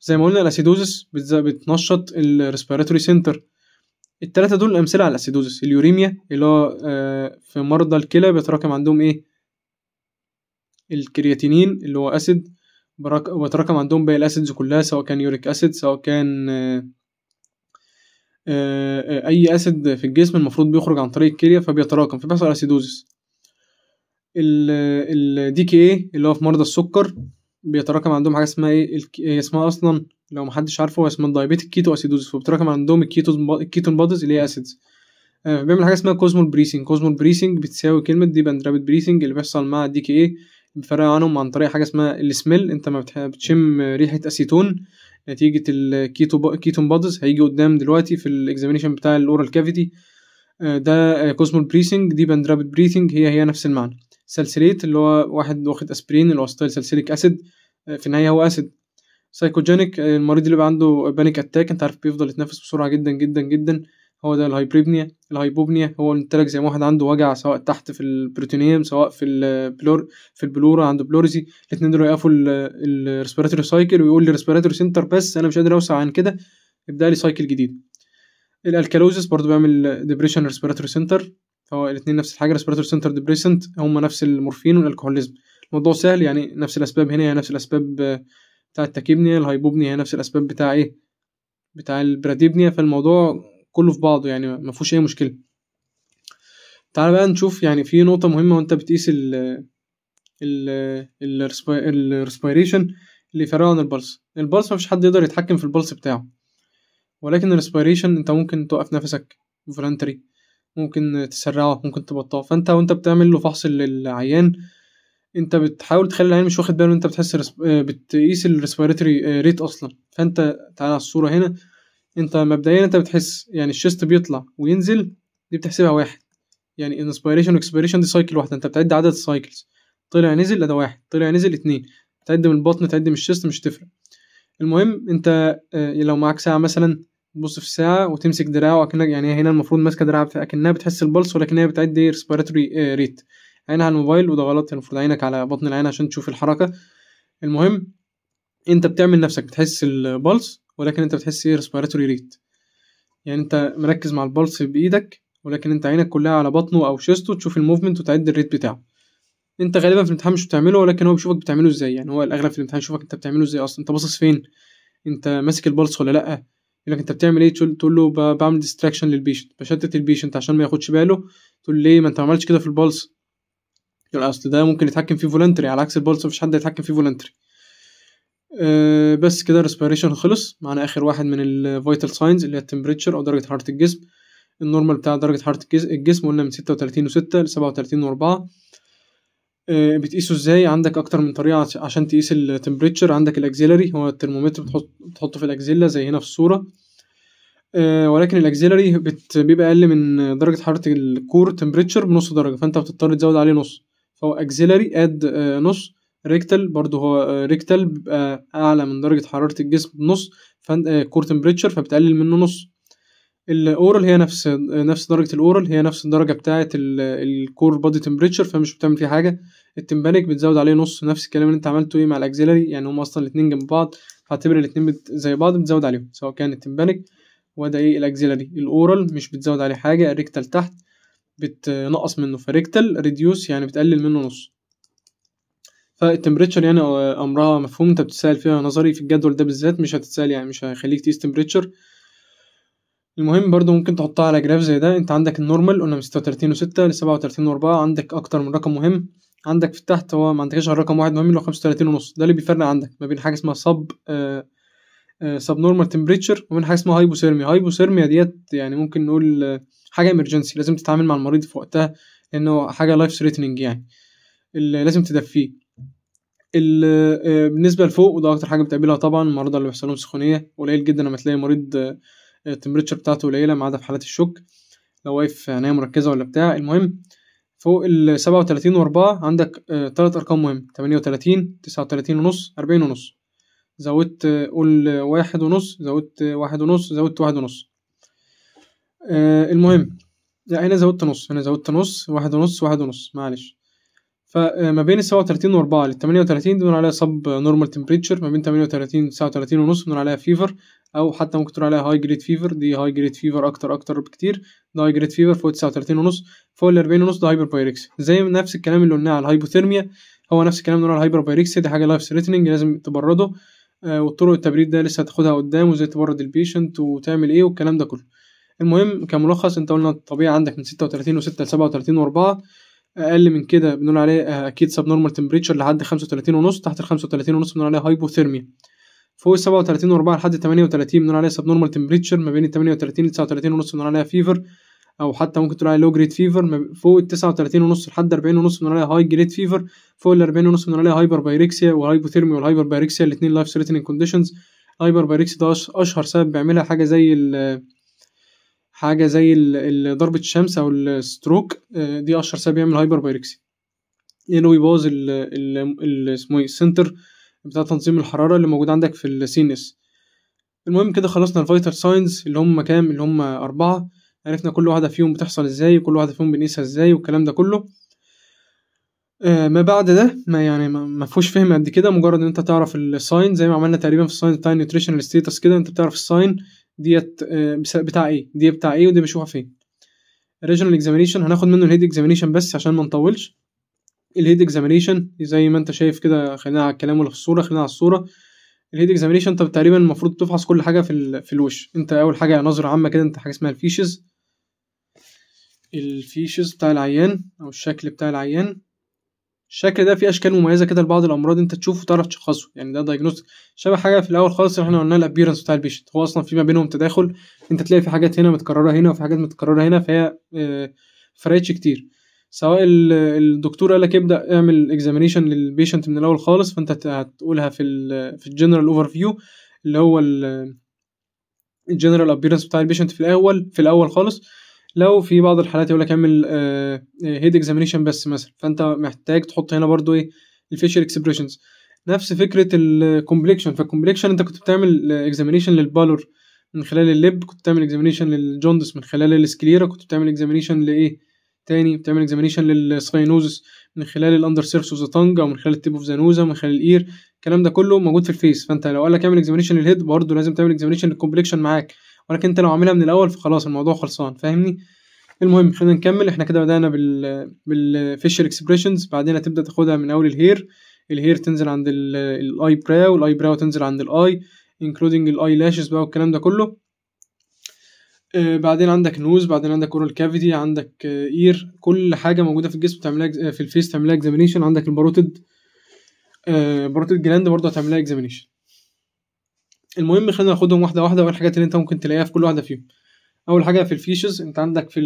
Speaker 1: زي ما قلنا الاسيدوزس بتنشط الريسبيراتوري سنتر التلاتة دول امثله على الاسيدوزس اليوريميا اللي هو آه، في مرضى الكلى بيتراكم عندهم ايه الكرياتينين اللي هو اسيد بيتراكم عندهم باقي الاسيدز كلها سواء كان يوريك اسيد سواء كان آه، آه، اي اسيد في الجسم المفروض بيخرج عن طريق الكليه فبيتراكم فبيحصل اسيدوزس دي كي إيه اللي هو في مرضى السكر بيتراكم عندهم حاجه اسمها ايه هي اسمها اصلا لو محدش عارفه هو اسمه الدايابيتيك كيتو اسيدوزس فبتراكم عندهم الكيتو الكيتون بادز اللي هي اسيدز آه، بيعمل حاجه اسمها كوزمول بريسنج كوزمول بريسنج بتساوي كلمه دي باند رابيد بريسنج اللي بيحصل مع الدي كي ايه بيفرق عنهم عن طريق حاجه اسمها السميل انت ما بتشم ريحه اسيتون نتيجه الكيتو كيتون بادز هيجي قدام دلوقتي في الاكزامينشن بتاع الاورال آه، كافيتي ده كوزمول بريسنج دي باند رابيد بريسنج هي هي نفس المعنى سلسليت اللي هو واحد واخد اسبرين اللي هو ستايل سلسليك اسيد في النهايه هو اسيد سايكوجينيك آه، المريض اللي بيبقى عنده بانيك اتاك انت عارف بيفضل يتنفس بسرعه جدا جدا جدا هو ده الهايبريبنيا الهايبوبنيا هو التلك زي ما واحد عنده وجع سواء تحت في البروتينيوم سواء في البلور آه، في البلورا عنده بلورزي الاثنين دول يقفوا الريسبيراتوري سايكل ويقول لي ريسبيراتوري سنتر بس انا مش قادر اوسع عن كده ابدا لي سايكل جديد الالكالوزس برضو بيعمل ديبريشن ريسبيراتوري سنتر هو الاثنين نفس الحاجه ريسبيراتوري سنتر ديبريسنت هما نفس المورفين والالكهوليزم الموضوع سهل يعني نفس الاسباب هنا هي يعني نفس الاسباب آه، بتاع التاكيبنيا الهايبوبنيا هي نفس الاسباب بتاع ايه بتاع البراديبنيا فالموضوع كله في بعضه يعني ما فيهوش اي مشكله تعال بقى نشوف يعني في نقطه مهمه وانت بتقيس ال ال الريسبيريشن اللي يفرقه عن البلس البلس مفيش حد يقدر يتحكم في البلس بتاعه ولكن الريسبيريشن انت ممكن توقف نفسك فولنتري ممكن تسرعه ممكن تبطئه فانت وانت بتعمل له فحص للعيان انت بتحاول تخلي العين مش واخد باله انت بتحس رسب... آه، بتقيس الريسبيراتوري آه، ريت اصلا فانت تعالى على الصوره هنا انت مبدئيا انت بتحس يعني الشيست بيطلع وينزل دي بتحسبها واحد يعني انسبيريشن واكسبيريشن دي سايكل واحده انت بتعد عدد السايكلز طلع نزل ده واحد طلع نزل اتنين تعد من البطن تعد من الشيست مش هتفرق المهم انت آه، لو معاك ساعه مثلا تبص في الساعه وتمسك دراعه اكنك يعني هنا المفروض ماسكه دراعه اكنها بتحس البلس هي بتعد ريسبيراتوري إيه؟ ريت عينها على الموبايل وده غلط يعني المفروض عينك على بطن العين عشان تشوف الحركه المهم انت بتعمل نفسك بتحس البلس ولكن انت بتحس ايه ريسبيراتوري ريت يعني انت مركز مع البلس بايدك ولكن انت عينك كلها على بطنه او شيسته تشوف الموفمنت وتعد الريت بتاعه انت غالبا في الامتحان مش بتعمله ولكن هو بيشوفك بتعمله ازاي يعني هو الاغلب في الامتحان يشوفك انت بتعمله ازاي اصلا انت باصص فين انت ماسك البلس ولا لا يقولك انت بتعمل ايه تقول له بعمل ديستراكشن للبيشنت بشتت البيشنت عشان ما ياخدش باله تقول ليه ما انت ما عملتش كده في البلس اصل ده ممكن يتحكم فيه فولنتري على عكس البولس مفيش حد يتحكم فيه فولنتري أه بس كده الريسبيريشن خلص معانا اخر واحد من الفيتال ساينز اللي هي التمبريتشر او درجه حراره الجسم النورمال بتاع درجه حراره الجسم قلنا من 36 و6 ل 37 و4 أه بتقيسه ازاي عندك اكتر من طريقه عشان تقيس التمبريتشر عندك الاكزيلري هو الترمومتر بتحط بتحطه في الاكزيلا زي هنا في الصوره أه ولكن الاكزيلري بيبقى اقل من درجه حراره الكور تمبريتشر بنص درجه فانت بتضطر تزود عليه نص فهو اكسيلاري اد آه، نص ريكتال برضه هو ريكتال آه، بيبقى اعلى من درجه حراره الجسم بنص كور تمبريتشر آه، فبتقلل منه نص الاورال هي نفس نفس درجه الاورال هي نفس الدرجه بتاعه الكور بادي تمبريتشر فمش بتعمل فيه حاجه التمبانيك بتزود عليه نص نفس الكلام اللي انت عملته ايه مع الاكسيلاري يعني هما اصلا الاتنين جنب بعض فاعتبر الاتنين زي بعض بتزود عليهم سواء كان التمبانيك وده ايه الاكسيلاري الاورال مش بتزود عليه حاجه الريكتال تحت بتنقص منه فريكتال ريديوس يعني بتقلل منه نص فالتمبريتشر يعني امرها مفهوم انت بتسال فيها نظري في الجدول ده بالذات مش هتتسال يعني مش هيخليك تقيس تمبريتشر المهم برضو ممكن تحطها على جراف زي ده انت عندك النورمال قلنا من 36 و6 ل 37 و4 عندك اكتر من رقم مهم عندك في تحت هو ما عندكش غير رقم واحد مهم اللي هو 35 ونص ده اللي بيفرق عندك ما بين حاجه اسمها سب سب نورمال تمبريتشر وما بين حاجه اسمها هايبوثيرميا هايبوثيرميا ديت يعني ممكن نقول حاجه امرجنسي لازم تتعامل مع المريض في وقتها لانه حاجه لايف ثريتنينج يعني اللي لازم تدفيه آه، بالنسبه لفوق وده اكتر حاجه بتقابلها طبعا المرضى اللي بيحصل لهم سخونيه قليل جدا لما تلاقي مريض التمبريتشر آه، بتاعته قليله ما عدا في حالات الشك لو واقف عنايه مركزه ولا بتاع المهم فوق ال 37 و4 عندك آه، تلات ارقام مهم 38 39 ونص 40 ونص زودت قول واحد ونص زودت واحد ونص زودت واحد ونص آه المهم لا يعني هنا زودت نص هنا زودت نص واحد ونص واحد ونص معلش فما آه، بين السبعة وتلاتين وأربعة للتمانية وتلاتين بنقول عليها سب نورمال تمبريتشر ما بين تمانية وتلاتين تسعة وتلاتين ونص بنقول عليها فيفر أو حتى ممكن تقول عليها هاي جريد فيفر دي هاي جريد فيفر أكتر أكتر بكتير ده هاي جريد فيفر فوق تسعة وتلاتين ونص فوق الأربعين ونص ده هايبر بايركسيا زي نفس الكلام اللي قلناه على الهايبوثيرميا هو نفس الكلام اللي قلناه على الهايبر بايركسيا دي حاجة لايف ثريتنينج لازم تبرده وطرق آه، والطرق التبريد ده لسه هتاخدها قدام وازاي تبرد البيشنت وتعمل ايه والكلام ده كله المهم كملخص انت قلنا الطبيعي عندك من 36 و6 ل 37 و4 اقل من كده بنقول عليه آه، اكيد سب نورمال تمبريتشر لحد 35 ونص تحت ال 35 ونص بنقول عليه هايبوثيرميا فوق ال 37 و4 لحد 38 بنقول عليه سب نورمال تمبريتشر ما بين ال 38 ل 39 ونص بنقول عليها فيفر او حتى ممكن تقول عليها لو جريد فيفر فوق ال 39 ونص لحد 40 ونص بنقول عليها هاي جريد فيفر فوق ال 40 ونص بنقول عليها هايبر بايركسيا وهايبوثيرميا والهايبر بايركسيا الاثنين لايف ثريتنج كونديشنز هايبر بايركسيا ده اشهر سبب بيعملها حاجه زي ال حاجه زي ضربه الشمس او الستروك آه، دي اشهر سبب يعمل هايبر بايركسي انه بيبوظ اسمه ايه السنتر بتاع تنظيم الحراره اللي موجود عندك في السينس المهم كده خلصنا الفايتال ساينز اللي هم كام اللي هم اربعه عرفنا كل واحده فيهم بتحصل ازاي وكل واحده فيهم بنقيسها ازاي والكلام ده كله آه، ما بعد ده ما يعني ما فيهوش فهم قد كده مجرد ان انت تعرف الساين زي ما عملنا تقريبا في الساين بتاع النيوتريشنال ستيتس كده انت بتعرف الساين ديت آه، بتاع ايه دي بتاع ايه ودي بشوفها فين الريجنال اكزامينيشن هناخد منه الهيد اكزامينيشن بس عشان ما نطولش الهيد اكزامينيشن زي ما انت شايف كده خلينا على الكلام ولا في الصوره خلينا على الصوره الهيد اكزامينيشن انت تقريبا المفروض تفحص كل حاجه في في الوش انت اول حاجه نظره عامه كده انت حاجه اسمها الفيشز الفيشز بتاع العيان او الشكل بتاع العيان الشكل ده فيه اشكال مميزه كده لبعض الامراض انت تشوفه وتعرف تشخصه يعني ده دايجنوست شبه حاجه في الاول خالص احنا قلنا الابيرنس بتاع البيشنت هو اصلا في ما بينهم تداخل انت تلاقي في حاجات هنا متكرره هنا وفي حاجات متكرره هنا فهي آه، فرقتش كتير سواء الدكتور قال لك ابدا اعمل اكزامينيشن للبيشنت من الاول خالص فانت هتقولها في ال في الجنرال اوفر فيو اللي هو الجنرال ابيرنس بتاع البيشنت في الاول في الاول خالص لو في بعض الحالات يقول لك اعمل هيد آه، اكزامينشن آه، بس مثلا فانت محتاج تحط هنا برضو ايه الفيشل اكسبريشنز نفس فكره الكومبليكشن فالكومبليكشن انت كنت بتعمل اكزامينشن آه، للبالور من خلال اللب كنت بتعمل اكزامينشن للجوندس من خلال السكليرا كنت بتعمل اكزامينشن لايه تاني بتعمل اكزامينشن للسكاينوزس من خلال الاندر سيرفس اوف ذا تانج او من خلال التيب اوف ذا نوزا من خلال الاير الكلام ده كله موجود في الفيس فانت لو قال لك اعمل اكزامينشن للهيد برضه لازم تعمل اكزامينشن للكومبليكشن معاك ولكن انت لو عاملها من الاول فخلاص الموضوع خلصان فاهمني المهم خلينا نكمل احنا كده بدأنا بال بالفيشر اكسبريشنز بعدين هتبدأ تاخدها من اول الهير الهير تنزل عند الاي براو الاي براو تنزل عند الاي انكلودنج الاي لاشز بقى والكلام ده كله آه، بعدين عندك نوز بعدين عندك اورال كافيتي عندك اير كل حاجه موجوده في الجسم تعملها في الفيس تعملها اكزامينشن عندك الباروتد آه باروتد جلاند برضه هتعملها اكزامينشن المهم خلينا ناخدهم واحده واحده والحاجات اللي انت ممكن تلاقيها في كل واحده فيهم اول حاجه في الفيشز انت عندك في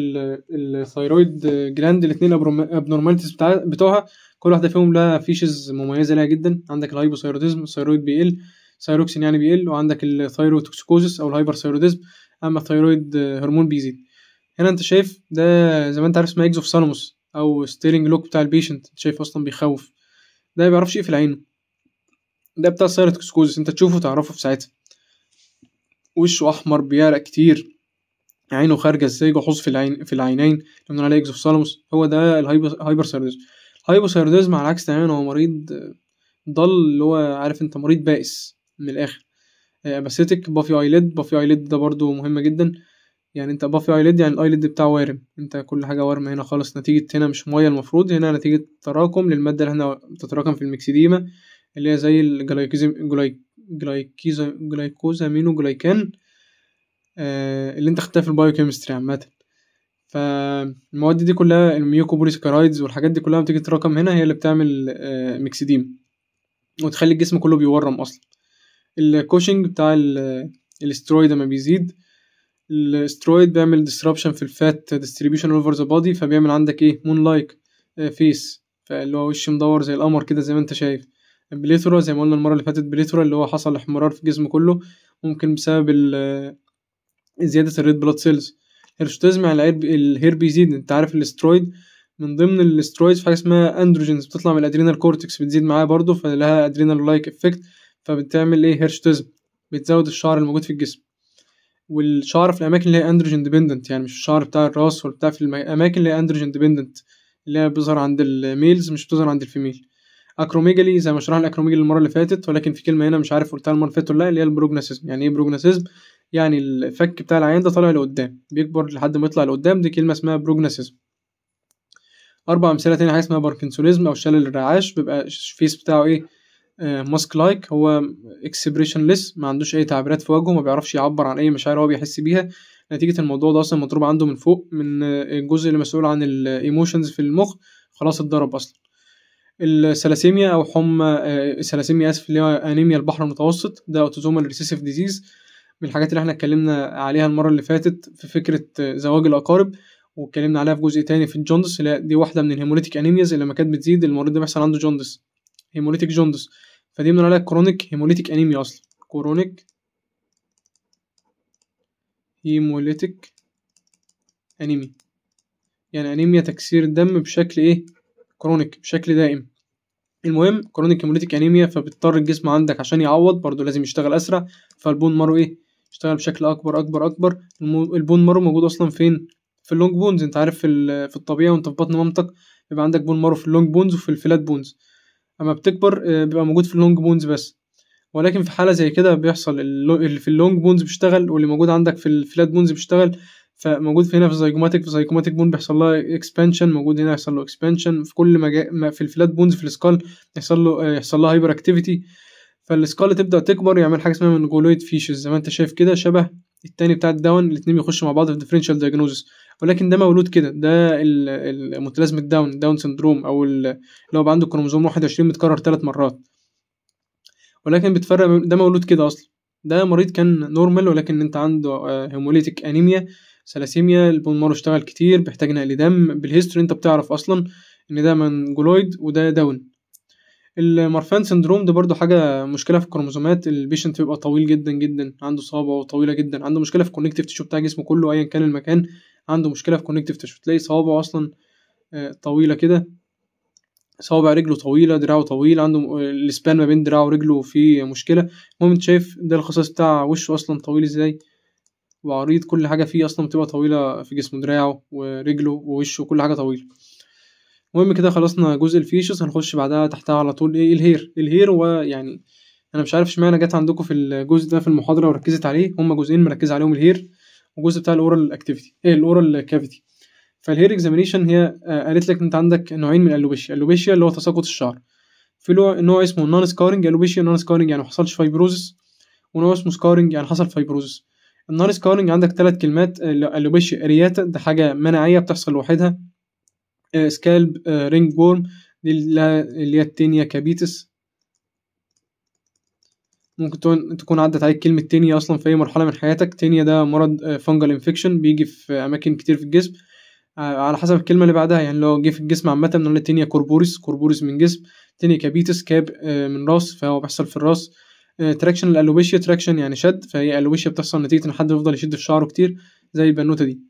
Speaker 1: الثايرويد جلاند الاثنين الابنورماليتيز بتوعها كل واحده فيهم لها فيشز مميزه ليها جدا عندك الهايبوثايروديزم الثيرويد بيقل ثايروكسين يعني بيقل وعندك الثايروتوكسيكوزيس او الهايبرثايروديزم اما الثايرويد هرمون بيزيد هنا انت شايف ده زي ما انت عارف اسمها سالموس او ستيرنج لوك بتاع البيشنت انت شايف اصلا بيخوف ده ما بيعرفش يقفل عينه ده بتاع الثايروتوكسيكوزس انت تشوفه تعرفه في ساعتها وشه احمر بيعرق كتير عينه خارجه ازاي جحوظ في العين في العينين لما عليه اكزوفسالموس هو ده الهايبر الهايبوثايروديزم على العكس تماما هو مريض ضل اللي هو عارف انت مريض بائس من الاخر باسيتك بافي ايليد بافي ايليد ده برضو مهم جدا يعني انت بافي ايليد يعني الايليد بتاعه وارم انت كل حاجه وارمه هنا خالص نتيجه هنا مش ميه المفروض هنا نتيجه تراكم للماده اللي هنا بتتراكم في الميكسيديما اللي هي زي الجلايكوزيم جلايكوزامينو جلايكان آه اللي انت خدتها في البايو كيمستري عامه فالمواد دي كلها الميوكوبوليسكرايدز والحاجات دي كلها بتيجي تتراكم هنا هي اللي بتعمل آه ميكسيديم وتخلي الجسم كله بيورم اصلا الكوشنج بتاع الاسترويد لما بيزيد الاسترويد بيعمل ديسربشن في الفات ديستريبيوشن اوفر ذا بودي فبيعمل عندك ايه مون لايك فيس فاللي هو وش مدور زي القمر كده زي ما انت شايف بليترا زي ما قلنا المرة اللي فاتت بليترا اللي هو حصل احمرار في الجسم كله ممكن بسبب زيادة الريد بلاد سيلز الهيرشتوزم على الهير بيزيد انت عارف الاسترويد من ضمن الاسترويد في حاجة اسمها اندروجينز بتطلع من الادرينال كورتكس بتزيد معاه برضه فلها ادرينال لايك افكت فبتعمل ايه هيرشتزم بتزود الشعر الموجود في الجسم والشعر في الاماكن اللي هي اندروجين ديبندنت يعني مش الشعر بتاع الراس ولا بتاع في الاماكن اللي هي اندروجين ديبندنت اللي هي بيظهر عند الميلز مش بتظهر عند الفيميل اكروميجالي زي ما شرحنا الاكروميجالي المره اللي فاتت ولكن في كلمه هنا مش عارف قلتها المره اللي فاتت ولا لا اللي هي البروجناسيزم يعني ايه بروجناسيزم يعني الفك بتاع العيان ده طالع لقدام بيكبر لحد ما يطلع لقدام دي كلمه اسمها بروجناسيزم اربع امثله تانية حاجه اسمها باركنسونيزم او شلل الرعاش بيبقى الفيس بتاعه ايه آه، ماسك لايك هو ليس ما عندوش اي تعبيرات في وجهه ما بيعرفش يعبر عن اي مشاعر هو بيحس بيها نتيجه الموضوع ده اصلا مضروب عنده من فوق من الجزء اللي مسؤول عن الايموشنز في المخ خلاص اتضرب اصلا السلاسيميا او حمى آه، السلاسيميا اسف اللي هو انيميا البحر المتوسط ده اوتوزومال ريسيسيف ديزيز من الحاجات اللي احنا اتكلمنا عليها المره اللي فاتت في فكره آه، زواج الاقارب واتكلمنا عليها في جزء تاني في الجوندس اللي دي واحده من الهيموليتيك انيمياز اللي لما كانت بتزيد المريض ده بيحصل عنده جوندس هيموليتيك جوندس فدي بنقول عليها كرونيك هيموليتيك انيميا اصلا كرونيك هيموليتيك انيميا يعني انيميا تكسير الدم بشكل ايه كرونيك بشكل دائم المهم كرونيك هيموليتيك انيميا فبيضطر الجسم عندك عشان يعوض برضه لازم يشتغل اسرع فالبون مارو ايه يشتغل بشكل اكبر اكبر اكبر البون مارو موجود اصلا فين في اللونج بونز انت عارف في, في الطبيعه وانت في بطن مامتك بيبقى عندك بون مارو في اللونج بونز وفي الفلات بونز اما بتكبر آه، بيبقى موجود في اللونج بونز بس ولكن في حاله زي كده بيحصل اللي في اللونج بونز بيشتغل واللي موجود عندك في الفلات بونز بيشتغل فموجود في هنا في سايكوماتيك في سايكوماتيك بون بيحصل لها اكسبانشن موجود هنا يحصل له اكسبانشن في كل مجال في الفلات بونز في السكال يحصل له آه، يحصل لها هايبر اكتيفيتي فالسكال تبدا تكبر يعمل حاجه اسمها منغولويد فيشز زي ما انت شايف كده شبه التاني بتاع الداون الاثنين بيخشوا مع بعض في ديفرنشال دايجنوزس ولكن ده مولود كده ده المتلازمه الداون داون سندروم او اللي هو عنده كروموزوم 21 متكرر ثلاث مرات ولكن بتفرق ده مولود كده اصلا ده مريض كان نورمال ولكن انت عنده هيموليتيك آه، انيميا سلاسيميا البون مارو اشتغل كتير بيحتاج نقل دم بالهيستوري انت بتعرف اصلا ان ده جولويد وده داون المارفان سندروم ده برضو حاجه مشكله في الكروموزومات البيشنت بيبقى طويل جدا جدا عنده صوابعه طويله جدا عنده مشكله في الكونكتيف تشو بتاع جسمه كله ايا كان المكان عنده مشكله في الكونكتيف تشو تلاقي صوابعه اصلا آه، طويله كده صوابع رجله طويله دراعه طويل عنده الاسبان ما بين دراعه ورجله في مشكله المهم انت شايف ده الخصائص بتاع وشه اصلا طويل ازاي وعريض كل حاجه فيه اصلا بتبقى طويله في جسمه دراعه ورجله ووشه كل حاجه طويله المهم كده خلصنا جزء الفيشوس هنخش بعدها تحتها على طول ايه الهير الهير هو يعني انا مش عارف اشمعنى جت عندكم في الجزء ده في المحاضره وركزت عليه هما جزئين مركز عليهم الهير والجزء بتاع الاورال اكتيفيتي ايه الاورال كافيتي فالهير اكزامينيشن هي آه، قالت لك انت عندك نوعين من الالوبيشيا الالوبيشيا اللي هو تساقط الشعر في نوع اسمه نون سكارنج الوبيشيا نون سكارنج يعني ما حصلش فايبروزس ونوع اسمه سكارنج يعني حصل فايبروزس النار سكارنج عندك ثلاث كلمات آه، الوبيشي ارياتا ده حاجه مناعيه بتحصل لوحدها سكالب رينج بورم دي اللي هي التينيا كابيتس ممكن تكون عدت عليك كلمة تينيا أصلا في أي مرحلة من حياتك تينيا ده مرض فنجل آه، انفكشن بيجي في أماكن كتير في الجسم آه، على حسب الكلمة اللي بعدها يعني لو جه في الجسم عامة بنقول تينيا كوربوريس كوربوريس من جسم تينيا كابيتس كاب من راس فهو بيحصل في الراس تراكشن الالوبيشيا تراكشن يعني شد فهي الوبيشيا بتحصل نتيجه ان حد بيفضل يشد في شعره كتير زي البنوته دي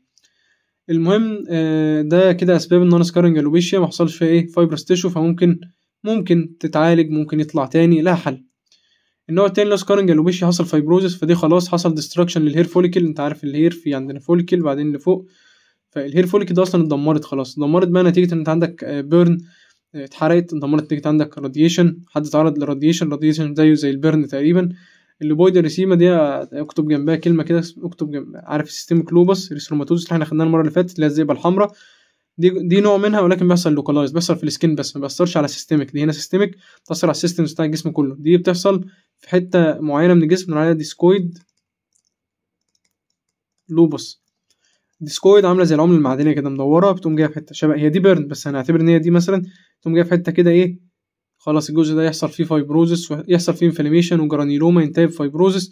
Speaker 1: المهم آه، ده كده اسباب النون سكارنج الوبيشيا ما حصلش فيها ايه فايبرس تيشو فممكن ممكن تتعالج ممكن يطلع تاني لها حل النوع التاني لو سكارنج الوبيشيا حصل فايبروزس فدي خلاص حصل ديستراكشن للهير فوليكل انت عارف الهير في عندنا فوليكل بعدين لفوق فالهير فوليكل ده اصلا اتدمرت خلاص اتدمرت بقى نتيجه ان انت عندك بيرن آه، اتحرقت دمرت نتيجة عندك راديشن حد اتعرض لراديشن راديشن زيه زي البرن تقريبا اللوبويد الريسيما دي اكتب جنبها كلمة كده اكتب جنبها. عارف السيستم كلوبس ريسروماتوز اللي احنا خدناها المرة اللي فاتت اللي هي الزئبة الحمراء دي دي نوع منها ولكن بيحصل لوكالايز بيحصل في السكين بس ما بيأثرش على سيستمك دي هنا سيستمك بتأثر على السيستم بتاع الجسم كله دي بتحصل في حتة معينة من الجسم بنقول عليها ديسكويد لوبس ديسكويد عاملة زي العملة المعدنية كده مدورة بتقوم جاية في حتة شبه هي دي بيرن بس هنعتبر ان هي دي مثلا تقوم جاي في حته كده ايه خلاص الجزء ده يحصل فيه فايبروزس ويحصل فيه انفلاميشن وجرانيلوما ينتهي بفايبروزس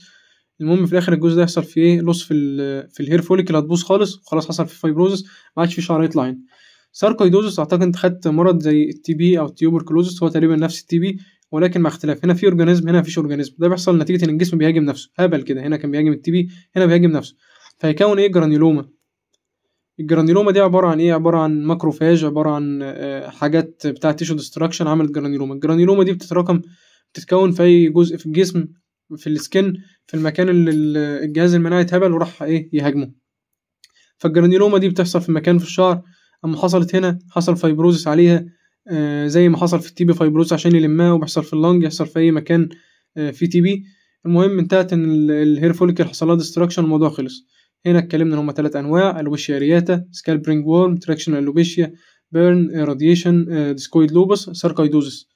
Speaker 1: المهم في الاخر الجزء ده يحصل فيه ايه لوس في الـ في الهير فوليكل هتبوظ خالص وخلاص حصل فيه فايبروزس ما عادش فيه شعر يطلع هنا ساركويدوزس اعتقد انت خدت مرض زي التي بي او التيوبركلوزس هو تقريبا نفس التي بي ولكن مع اختلاف هنا في اورجانيزم هنا مفيش اورجانيزم ده بيحصل نتيجه ان الجسم بيهاجم نفسه هبل كده هنا كان بيهاجم التي بي هنا بيهاجم نفسه فيكون ايه جرانيلوما الجرانيلوما دي عباره عن ايه عباره عن ماكروفاج عباره عن آه، حاجات بتاعه تيشو ديستراكشن عملت جرانيلوما الجرانيلوما دي بتتراكم بتتكون في اي جزء في الجسم في السكن في المكان اللي الجهاز المناعي اتهبل وراح ايه يهاجمه فالجرانيلوما دي بتحصل في مكان في الشعر اما حصلت هنا حصل فايبروزس عليها آه، زي ما حصل في التيبي فايبروزس عشان يلمها وبيحصل في اللنج يحصل في اي مكان آه، في تيبي المهم انتهت ان الهير فوليكل ديستراكشن الموضوع خلص هنا اتكلمنا ان هم تلات انواع الوشيا رياتا سكالبرينج وورم تراكشنال الوبيشيا بيرن راديشن ديسكويد لوبس ساركايدوزس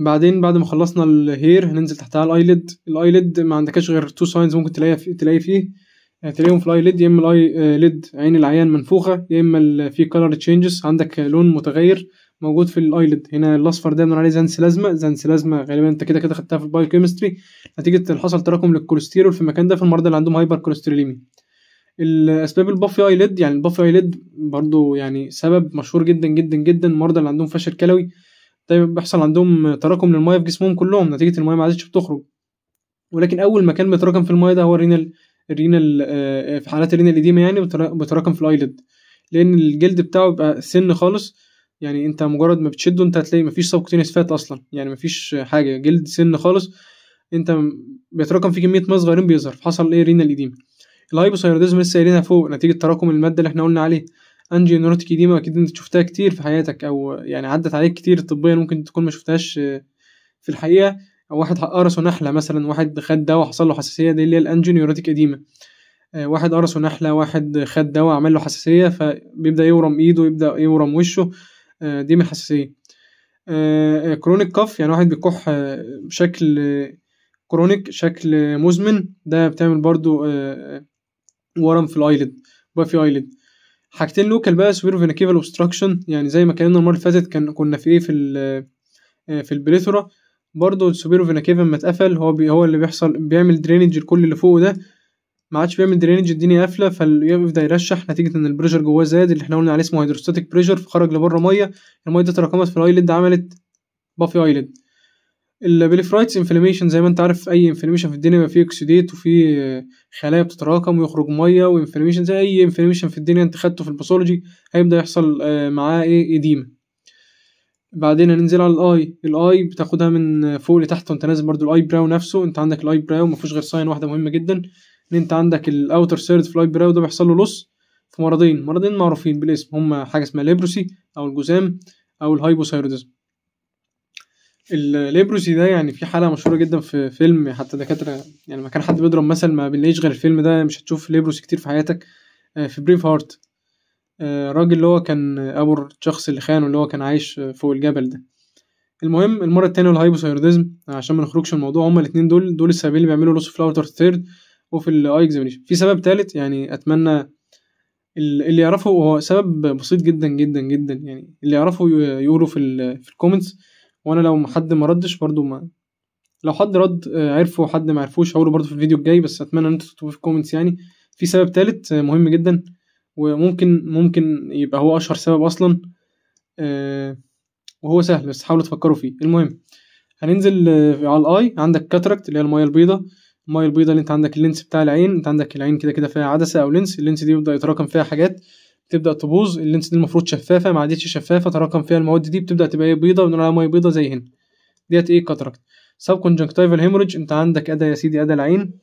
Speaker 1: بعدين بعد ما خلصنا الهير هننزل تحتها الايلid الايلid ما عندكش غير تو ساينز ممكن تلاقيها في تلاقي فيه آه، تلاقيهم في الايلid يا اما الاي آه، ليد عين العيان منفوخه يا اما في كلر تشينجز عندك لون متغير موجود في الايلد هنا الاصفر ده بنقول عليه زنس لازمه زنس لازمه غالبا انت كده كده خدتها في البايو كيمستري نتيجه اللي حصل تراكم للكوليسترول في المكان ده في المرضى اللي عندهم هايبر كوليستروليمي الاسباب البافي ايليد يعني البافي ايليد برضو يعني سبب مشهور جدا جدا جدا المرضى اللي عندهم فشل كلوي دايما بيحصل عندهم تراكم للميه في جسمهم كلهم نتيجه الميه ما عادتش بتخرج ولكن اول مكان بيتراكم في الميه ده هو الرينال الرينال آه، في حالات الرينال ديما يعني بيتراكم في الايلد لان الجلد بتاعه بيبقى سن خالص يعني انت مجرد ما بتشده انت هتلاقي مفيش سبق فات اصلا يعني مفيش حاجه جلد سن خالص انت بيتراكم في كميه ميه صغيرين بيظهر فحصل ايه رينا القديم الهايبوثايروديزم لسه قايلينها فوق نتيجه تراكم الماده اللي احنا قلنا عليه انجي نوروتيك اكيد انت شفتها كتير في حياتك او يعني عدت عليك كتير طبيا ممكن تكون ما شفتهاش آه، في الحقيقه او واحد قرصه نحله مثلا واحد خد دواء حصل له حساسيه دي اللي هي الانجي ديما آه، واحد قرصه نحله واحد خد دواء عمل له حساسيه فبيبدا يورم ايده يبدا يورم وشه آه، دي محساسيه آه، آه، كرونيك كف يعني واحد بيكح بشكل كرونيك شكل مزمن ده بتعمل برضو ورم في الايلد بقى في ايلد حاجتين لوكال بقى سوير فينيكيفال اوبستراكشن يعني زي ما اتكلمنا المره اللي فاتت كان كنا في ايه في في البليثورا برضو السوبيرو فيناكيفا لما اتقفل هو هو اللي بيحصل بيعمل درينج لكل اللي فوقه ده ما عادش بيعمل درينج الدنيا قافله فيبدا يرشح نتيجه ان البريشر جواه زاد اللي احنا قلنا عليه اسمه هيدروستاتيك بريشر فخرج لبره ميه الميه دي تراكمت في الايلد عملت بافي ايلد البليفرايتس انفلاميشن زي ما انت عارف اي انفلاميشن في الدنيا بيبقى فيه اكسيديت وفيه خلايا بتتراكم ويخرج ميه وانفلاميشن زي اي انفلاميشن في الدنيا انت خدته في الباثولوجي هيبدا يحصل آه، معاه ايه اديمه بعدين هننزل على الاي الاي بتاخدها من فوق لتحت وانت نازل برضو الاي براو نفسه انت عندك الاي براو مفيهوش غير ساين واحده مهمه جدا ان انت عندك الاوتر سيرد فلايت براو ده بيحصل له لص في مرضين مرضين معروفين بالاسم هما حاجه اسمها ليبروسي او الجزام او الهايبوثايرودزم الليبروسي ده يعني في حاله مشهوره جدا في فيلم حتى دكاتره يعني ما كان حد بيضرب مثل ما بنلاقيش غير الفيلم ده مش هتشوف ليبروسي كتير في حياتك آه، في بريف هارت الراجل اللي هو كان ابو الشخص اللي خانه اللي هو كان عايش فوق الجبل ده المهم المره التانية الهايبوثايرودزم عشان ما نخرجش الموضوع هما الاتنين دول دول السببين اللي بيعملوا لوس فلاوتر ثيرد وفي الاي اكزامينشن في سبب ثالث يعني اتمنى اللي يعرفه هو سبب بسيط جدا جدا جدا يعني اللي يعرفه يقولوا في في الكومنتس وانا لو حد ما ردش برده ما لو حد رد آه، عرفه وحد ما عرفوش هقوله برده في الفيديو الجاي بس اتمنى ان انتوا تكتبوه في الكومنتس يعني في سبب تالت آه، مهم جدا وممكن ممكن يبقى هو اشهر سبب اصلا آه، وهو سهل بس حاولوا تفكروا فيه المهم هننزل على الاي عندك كاتراكت اللي هي المايه البيضاء الميه البيضاء اللي انت عندك اللينس بتاع العين انت عندك العين كده كده فيها عدسه او لينس اللينس دي بيبدا يتراكم فيها حاجات بتبدا تبوظ اللينس دي المفروض شفافه ما عادتش شفافه تراكم فيها المواد دي بتبدا تبقى ايه بيضه بنقول عليها ميه بيضه زي هنا ديت ايه كاتراكت سب كونجكتيفال هيموريدج انت عندك ادا يا سيدي ادا العين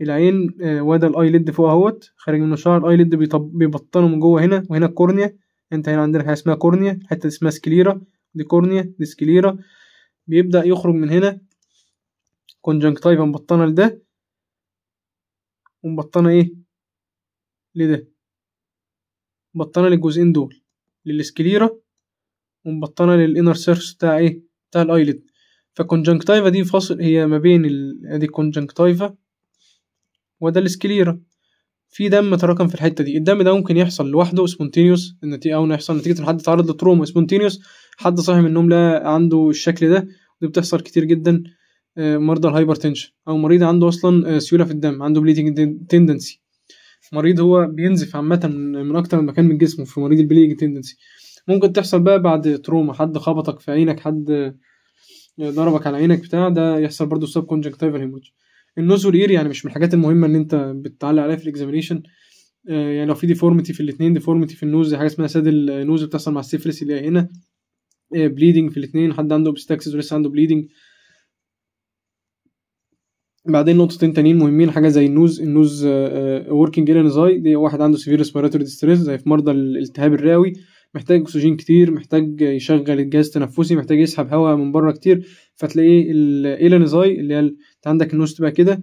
Speaker 1: العين آه، وادا الاي ليد فوق اهوت خارج منه شعر الاي ليد بيبطنه من جوه هنا وهنا الكورنيا انت هنا عندنا حاجه اسمها كورنيا الحته دي اسمها سكليرا دي كورنيا دي سكليرا بيبدا يخرج من هنا كونجنكتايفا طيب، مبطنه لده ومبطنه ايه لده مبطنه للجزئين دول للسكليرا ومبطنه للانر سيرفس بتاع ايه بتاع الايلد فالكونجنكتايفا دي فاصل هي ما بين ال... دي كونجنكتايفا وده السكليرا في دم تراكم في الحته دي الدم ده ممكن يحصل لوحده سبونتينيوس النتيجه او يحصل نتيجه ان حد اتعرض لتروما سبونتينيوس حد صاحي من النوم لا عنده الشكل ده ودي بتحصل كتير جدا آه، مرضى الهايبرتنشن او مريض عنده اصلا آه، سيوله في الدم عنده بليدنج تندنسي مريض هو بينزف عامه من اكتر من مكان من جسمه في مريض البليدنج تندنسي ممكن تحصل بقى بعد تروما حد خبطك في عينك حد آه، ضربك على عينك بتاع ده يحصل برضه سب كونجكتيفال هيموج النوز والاير يعني مش من الحاجات المهمه ان انت بتعلق عليها في الاكزامينيشن يعني لو في ديفورميتي في الاثنين ديفورميتي في النوز دي حاجه اسمها ساد النوز بتحصل مع السيفلس اللي هي هنا بليدنج في الاثنين حد عنده بستاكسس ولسه عنده بليدنج بعدين نقطتين تانيين مهمين حاجه زي النوز النوز وركينج آه، الانزاي آه، دي واحد عنده سيفير ريسبيراتوري ستريس زي في مرضى الالتهاب الرئوي محتاج اكسجين كتير محتاج يشغل الجهاز التنفسي محتاج يسحب هواء من بره كتير فتلاقيه الالانزاي اللي هي انت عندك النوز تبقى كده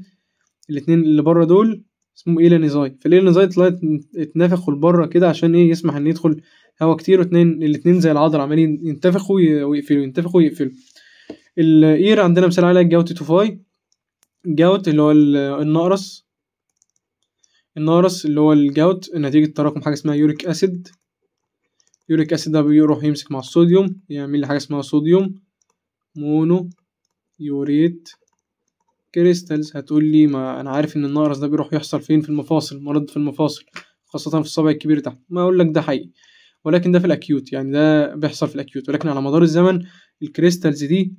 Speaker 1: الاتنين اللي بره دول اسمه ايلانيزاي فالايلانيزاي طلعت اتنفخوا لبره كده عشان ايه يسمح ان يدخل هوا كتير واتنين الاتنين زي العضله عمالين ينتفخوا ويقفلوا ينتفخوا ويقفلوا الاير عندنا مثال عليها تو فاي جوت اللي هو النقرس النقرس اللي هو الجوت نتيجة تراكم حاجة اسمها يوريك أسيد يوريك أسيد ده بيروح يمسك مع الصوديوم يعمل لي حاجة اسمها صوديوم مونو يوريت كريستالز هتقول لي ما أنا عارف إن النقرس ده بيروح يحصل فين في المفاصل مرض في المفاصل خاصة في الصابع الكبير تحت ما أقول لك ده حقيقي ولكن ده في الأكيوت يعني ده بيحصل في الأكيوت ولكن على مدار الزمن الكريستالز دي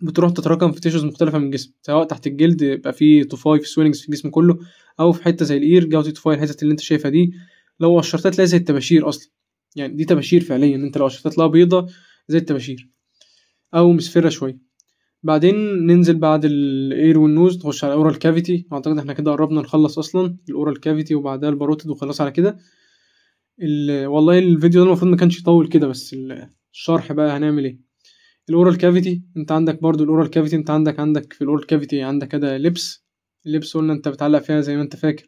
Speaker 1: بتروح تتراكم في تيشوز مختلفه من الجسم سواء تحت الجلد يبقى فيه طفاي في سوينجز في الجسم كله او في حته زي الاير جوزي طفاي الحتة اللي انت شايفها دي لو قشرتها تلاقي زي التباشير اصلا يعني دي تباشير فعليا انت لو قشرتها تلاقيها بيضه زي التباشير او مسفرة شويه بعدين ننزل بعد الاير والنوز نخش على الاورال كافيتي اعتقد احنا كده قربنا نخلص اصلا الاورال كافيتي وبعدها الباروتد وخلاص على كده والله الفيديو ده المفروض ما كانش يطول كده بس الشرح بقى هنعمل ايه الاورال كافيتي انت عندك برضو الاورال كافيتي انت عندك عندك في الاورال كافيتي عندك كده لبس اللبس قلنا انت بتعلق فيها زي ما انت فاكر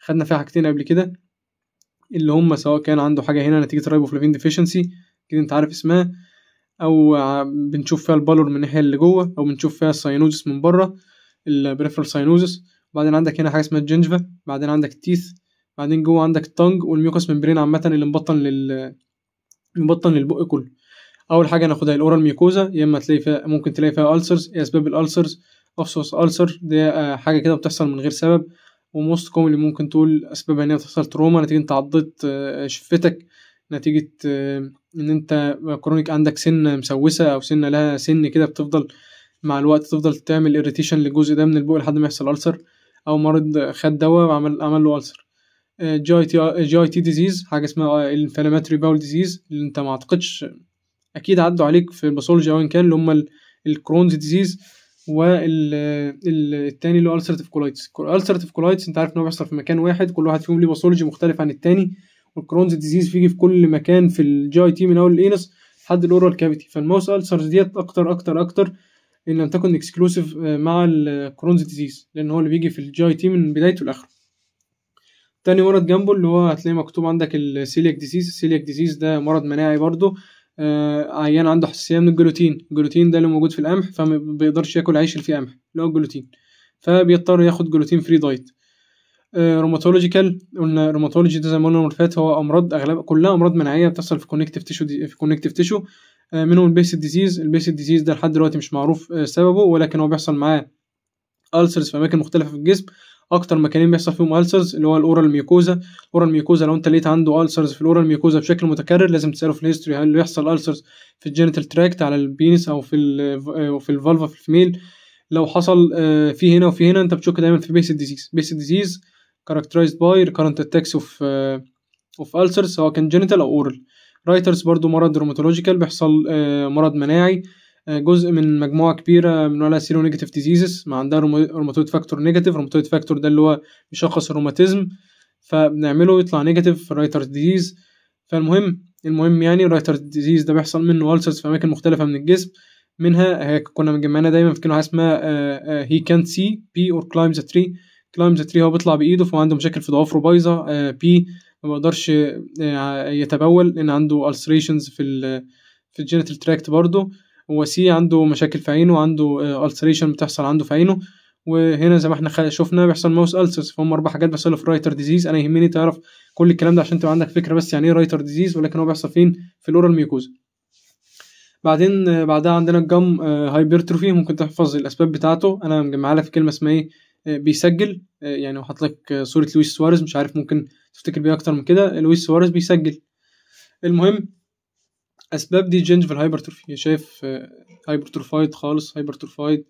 Speaker 1: خدنا فيها حاجتين قبل كده اللي هم سواء كان عنده حاجه هنا نتيجه رايبوفلافين ديفيشنسي كده انت عارف اسمها او بنشوف فيها البالور من الناحيه اللي جوه او بنشوف فيها الساينوزس من بره البريفرال ساينوزس بعدين عندك هنا حاجه اسمها الجنجفا بعدين عندك التيث بعدين جوه عندك التنج والميوكس ممبرين عامه اللي مبطن لل مبطن للبق كله اول حاجه هناخدها الاورال ميوكوزا يا اما تلاقي فيها ممكن تلاقي فيها السرز ايه اسباب الالسرز افسوس السر دي آه، حاجه كده بتحصل من غير سبب وموست كومنلي ممكن تقول اسبابها ان هي بتحصل تروما نتيجه انت عضيت شفتك نتيجه ان انت كرونيك آه، آه، عندك سنه مسوسه او سنه لها سن كده بتفضل مع الوقت تفضل تعمل اريتيشن للجزء ده من البوق لحد ما يحصل السر او مريض خد دواء وعمل عمل له السر جي اي تي جي اي تي ديزيز حاجه اسمها الانفلاماتوري باول ديزيز اللي انت ما اعتقدش اكيد عدوا عليك في الباثولوجي او كان اللي هم الكرونز ديزيز والتاني اللي هو السيرتيف كولايتس السيرتيف كولايتس انت عارف ان هو بيحصل في مكان واحد كل واحد فيهم ليه باثولوجي مختلف عن التاني والكرونز ديزيز بيجي في كل مكان في الجي اي تي من اول الانس لحد الاورال كافيتي فالماوس السرز ديت اكتر اكتر اكتر ان لم تكن اكسكلوسيف آه، مع الكرونز ديزيز لان هو اللي بيجي في الجي اي تي من بدايته لاخره تاني مرض جنبه اللي هو هتلاقي مكتوب عندك السيلياك ديزيز السيلياك ديزيز ده مرض مناعي برضه آه، عيان عنده حساسيه من الجلوتين الجلوتين ده اللي موجود في القمح فما بيقدرش ياكل عيش اللي فيه قمح اللي هو الجلوتين فبيضطر ياخد جلوتين فري دايت روماتولوجيكال قلنا روماتولوجي ده زي ما قلنا المره فات هو امراض اغلب كلها امراض مناعيه بتحصل في كونكتيف تيشو في كونكتيف تيشو آه، منهم البيسك ديزيز البيسك ديزيز ده لحد دلوقتي مش معروف آه، سببه ولكن هو بيحصل معاه ألسرز في أماكن مختلفة في الجسم اكتر مكانين بيحصل فيهم السرز اللي هو الاورال ميوكوزا الاورال ميوكوزا لو انت لقيت عنده السرز في الاورال ميوكوزا بشكل متكرر لازم تساله في الهيستوري هل بيحصل السرز في الجينيتال تراكت على البينس او في ال في الفالفا في الفيميل لو حصل آه، في هنا وفي هنا انت بتشك دايما في بيس ديزيز بيس ديزيز characterized by recurrent attacks of اوف آه، السرز سواء كان جينيتال او اورال رايترز برضو مرض روماتولوجيكال بيحصل آه، مرض مناعي آه، جزء من مجموعه كبيره من ولا سيرو نيجاتيف ديزيزز ما عندها روماتويد فاكتور نيجاتيف روماتويد فاكتور ده اللي هو بيشخص الروماتيزم فبنعمله يطلع نيجاتيف في الرايتر ديزيز فالمهم المهم يعني الرايتر ديزيز ده بيحصل منه ألسرز في اماكن مختلفه من الجسم منها كنا مجمعنا دايما في كلمه اسمها هي كانت سي بي اور كلايمز تري كلايمز تري هو بيطلع بايده فهو عنده مشاكل في ضوافره بايظه بي آه، ما بيقدرش آه، يتبول لان عنده السريشنز في الـ في الجينيتال تراكت برضه هو سي عنده مشاكل في عينه عنده السريشن آه، بتحصل عنده في عينه وهنا زي ما احنا شفنا بيحصل ماوس السرز فهم اربع حاجات بيحصلوا في رايتر ديزيز انا يهمني تعرف كل الكلام ده عشان تبقى عندك فكره بس يعني ايه رايتر ديزيز ولكن هو بيحصل فين في الاورال ميوكوزا بعدين آه، بعدها عندنا الجم آه، هايبرتروفي ممكن تحفظ الاسباب بتاعته انا مجمعها لك في كلمه اسمها ايه بيسجل يعني وحاط لك صوره لويس سواريز مش عارف ممكن تفتكر بيها اكتر من كده لويس سواريز بيسجل المهم اسباب دي جنجفال هايبرتروفي يعني شايف آه، هايبرتروفايد خالص هايبرتروفايد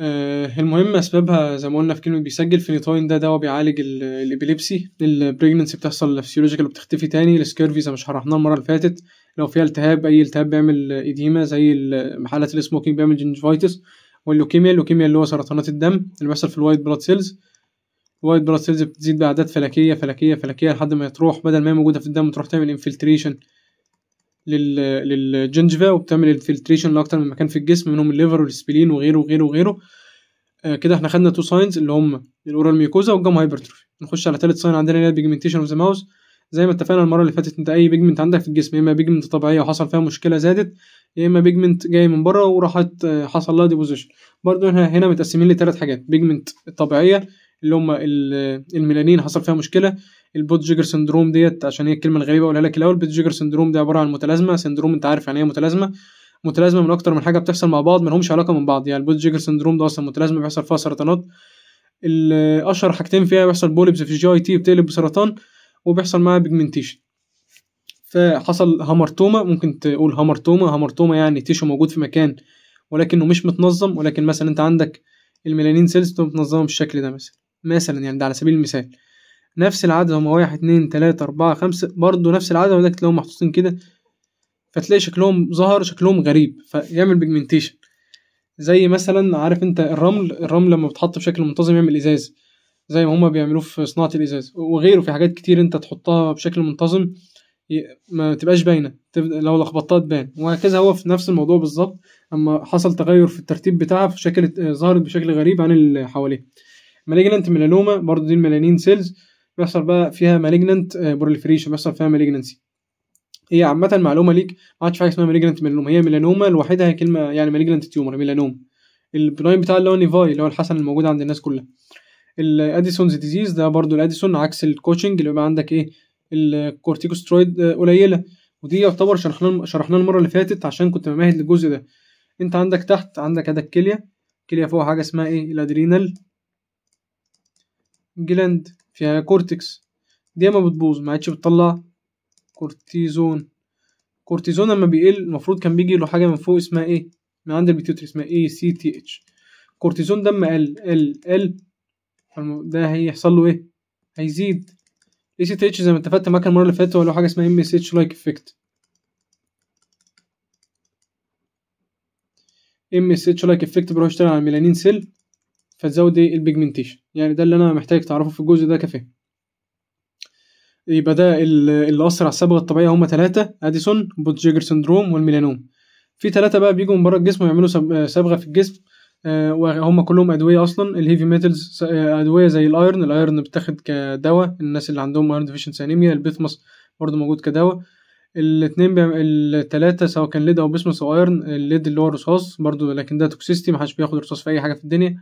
Speaker 1: أه المهم اسبابها زي ما قلنا في كلمه بيسجل فينيتاين ده دواء بيعالج الابيليبسي البريجننسي بتحصل فيسيولوجيكال وبتختفي تاني السكيرفي زي ما شرحناه المره اللي فاتت لو فيها التهاب اي التهاب بيعمل ايديما زي حالات السموكينج بيعمل جنجفايتس واللوكيميا اللوكيميا اللي هو سرطانات الدم اللي بيحصل في الوايت بلاد سيلز الوايت بلاد سيلز بتزيد باعداد فلكيه فلكيه فلكيه لحد ما تروح بدل ما هي موجوده في الدم تروح تعمل انفلتريشن للجنجفا وبتعمل الفلتريشن لاكتر من مكان في الجسم منهم الليفر والسبلين وغيره وغيره وغيره آه كده احنا خدنا تو ساينز اللي هم الاورال ميوكوزا والجام هايبرتروفي نخش على ثالث ساين عندنا اللي هي البيجمنتيشن اوف ذا ماوس زي ما اتفقنا المره اللي فاتت انت اي بيجمنت عندك في الجسم يا اما بيجمنت طبيعيه وحصل فيها مشكله زادت يا اما بيجمنت جاي من بره وراحت آه، حصل لها ديبوزيشن برضو هنا هنا متقسمين لثلاث حاجات بيجمنت الطبيعيه اللي هم الميلانين حصل فيها مشكله البوتجيجر سندروم ديت عشان هي الكلمه الغريبه اقولها لك الاول البوتجيجر سندروم ده عباره عن متلازمه سندروم انت عارف يعني ايه متلازمه متلازمه من اكتر من حاجه بتحصل مع بعض ملهمش علاقه من بعض يعني البوتجيجر سندروم ده اصلا متلازمه بيحصل فيها سرطانات اشهر حاجتين فيها بيحصل بولبس في الجي اي تي بتقلب بسرطان وبيحصل معاها بيجمنتيشن فحصل هامرتوما ممكن تقول هامرتوما هامرتوما يعني تيشو موجود في مكان ولكنه مش متنظم ولكن مثلا انت عندك الميلانين سيلز متنظمه بالشكل ده مثلا مثلا يعني ده على سبيل المثال نفس العدد هما واحد اتنين تلاتة أربعة خمسة برضه نفس العدد ولكن تلاقيهم محطوطين كده فتلاقي شكلهم ظهر شكلهم غريب فيعمل بيجمنتيشن زي مثلا عارف انت الرمل الرمل لما بتحط بشكل منتظم يعمل ازاز زي ما هما بيعملوه في صناعة الازاز وغيره في حاجات كتير انت تحطها بشكل منتظم ما تبقاش باينه لو لخبطتها تبان وهكذا هو في نفس الموضوع بالظبط اما حصل تغير في الترتيب بتاعها فشكلت ظهرت بشكل غريب عن اللي حواليها مالجنت ميلانوما برضه دي الميلانين سيلز بيحصل بقى فيها مالجننت آه، بروليفريشن بيحصل فيها مالجننسي هي عامة معلومة ليك ما عادش في حاجة اسمها مالجننت ميلانوم هي ميلانوما لوحدها كلمة يعني مالجننت تيومر ميلانوم البناين بتاع اللي هو نيفاي اللي هو الحسن الموجود عند الناس كلها الاديسونز ديزيز ده برضو الاديسون عكس الكوتشنج اللي بيبقى عندك ايه الكورتيكوسترويد آه، قليله ودي يعتبر شرحنا شرحناها المره اللي فاتت عشان كنت ممهد للجزء ده انت عندك تحت عندك هذا الكلية الكلية فوق حاجه اسمها ايه الادرينال جلاند فيها كورتكس ديما بتبوظ ما عادش بتطلع كورتيزون كورتيزون لما بيقل المفروض كان بيجي له حاجه من فوق اسمها ايه من عند البيتيوتري اسمها اي سي تي اتش كورتيزون ده اما قل قل قل ده هيحصل له ايه هيزيد اي سي تي اتش زي ما اتفقت معاك المره اللي فاتت هو له حاجه اسمها ام اس اتش لايك افكت ام اس اتش لايك افكت بيروح يشتغل على الميلانين سيل فتزودي البيجمنتيشن يعني ده اللي انا محتاج تعرفه في الجزء ده كفايه يبقى ده اللي اثر على الصبغه الطبيعيه هما ثلاثه اديسون بوتجيجر سندروم والميلانوم في ثلاثه بقى بيجوا من بره الجسم ويعملوا صبغه في الجسم آه، وهم كلهم ادويه اصلا الهيفي آه، ميتلز ادويه زي الايرن الايرن بتاخد كدواء الناس اللي عندهم ايرن ديفيشنس انيميا البيثمس برضه موجود كدواء الاثنين التلاتة سواء كان ليد او بيسمس او ايرن الليد اللي هو الرصاص برضه لكن ده توكسيستي محدش بياخد رصاص في اي حاجه في الدنيا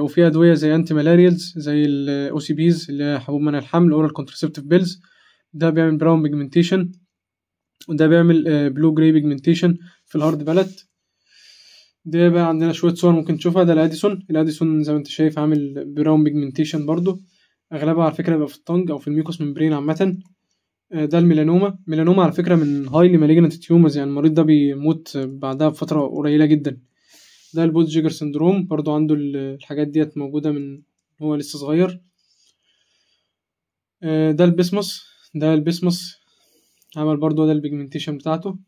Speaker 1: وفي ادويه زي انتي مالاريالز زي الاو سي بيز اللي هي حبوب منع الحمل اورال كونتراسبتيف بيلز ده بيعمل براون بيجمنتيشن وده بيعمل بلو جراي بيجمنتيشن في الهارد بالت ده بقى عندنا شويه صور ممكن تشوفها ده الاديسون الاديسون زي ما انت شايف عامل براون بيجمنتيشن برضو اغلبها على فكره بيبقى في الطنج او في الميكوس ممبرين عامه آه، ده الميلانوما ميلانوما على فكره من هايلي مالجنت تيومرز يعني المريض ده بيموت بعدها بفتره قليله جدا ده البوتجيجر سندروم برضو عنده الحاجات ديت موجودة من هو لسه صغير آه، ده البسمس ده البسمس عمل برضو ده البيجمنتيشن بتاعته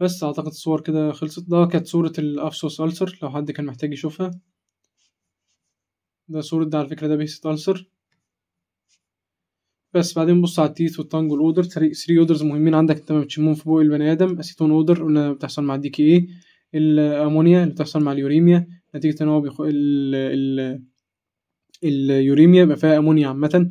Speaker 1: بس اعتقد الصور كده خلصت ده كانت صورة الافسوس ألسر لو حد كان محتاج يشوفها ده صورة ده على فكرة ده بيست ألسر بس بعدين بص على التيث والتانجل اودر ثري اودرز مهمين عندك انت ما بتشمهم في بوق البني ادم اسيتون اودر قلنا بتحصل مع الدي كي اي الامونيا اللي بتحصل مع اليوريميا نتيجه ان هو بيخ... ال... ال... اليوريميا يبقى فيها امونيا عامه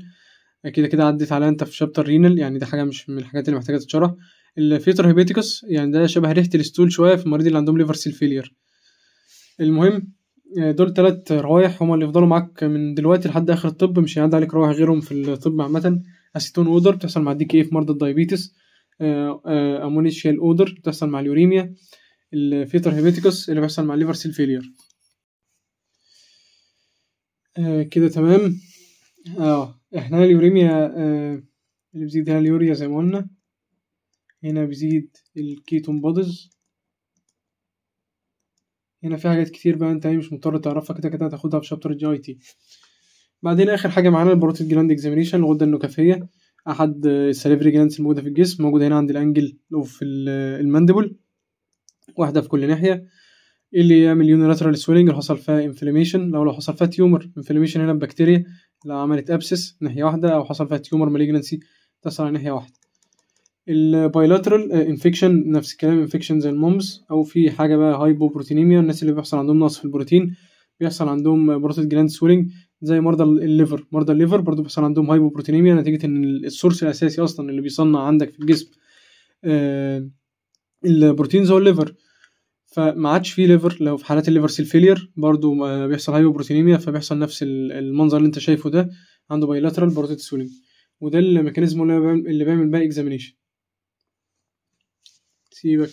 Speaker 1: كده كده عدت عليها انت في شابتر رينال يعني ده حاجه مش من الحاجات اللي محتاجه تتشرح الفيتر هيبيتيكوس يعني ده شبه ريحه الستول شويه في المريض اللي عندهم ليفر سيل فيلير المهم آه، دول تلات روايح هما اللي يفضلوا معاك من دلوقتي لحد اخر الطب مش هيعدي عليك روايح غيرهم في الطب عامه اسيتون اودر بتحصل مع الدي كي في مرضى الدايبيتس امونيشيال اودر بتحصل مع اليوريميا الفيتر هيباتيكس اللي بيحصل مع الليفر سيل فيلير كده تمام اه احنا اليوريميا آه اللي بيزيد هنا اليوريا زي ما قلنا هنا بيزيد الكيتون بودز هنا في حاجات كتير بقى انت مش مضطر تعرفها كده كده هتاخدها في شابتر الجي اي تي بعدين اخر حاجه معانا البروتيد جلاند اكزامينيشن الغده النكافيه احد السليفري جلاندز الموجوده في الجسم موجوده هنا عند الانجل اوف الماندبل واحده في كل ناحيه اللي يعمل يونيلاترال سويلنج اللي حصل فيها انفلاميشن لو لو حصل فيها تيومر انفلاميشن هنا بكتيريا لو عملت ابسس ناحيه واحده او حصل فيها تيومر مالجنسي تصل على ناحيه واحده البايلاترال انفكشن آه، نفس الكلام انفكشن زي المومز او في حاجه بقى هايبوبروتينيميا الناس اللي بيحصل عندهم نقص في البروتين بيحصل عندهم بروتيد جلاند سويلنج زي مرضى الليفر مرضى الليفر برضو بيحصل عندهم هايبوبروتينيميا نتيجه ان السورس الاساسي اصلا اللي بيصنع عندك في الجسم آه، البروتينز هو الليفر فما عادش فيه ليفر لو في حالات الليفر سيل فيلير برضو بيحصل هايبوبروتينيميا فبيحصل نفس المنظر اللي انت شايفه ده عنده بايلاترال بروتيت سولين وده الميكانيزم اللي بيعمل بقى اكزامينيشن سيبك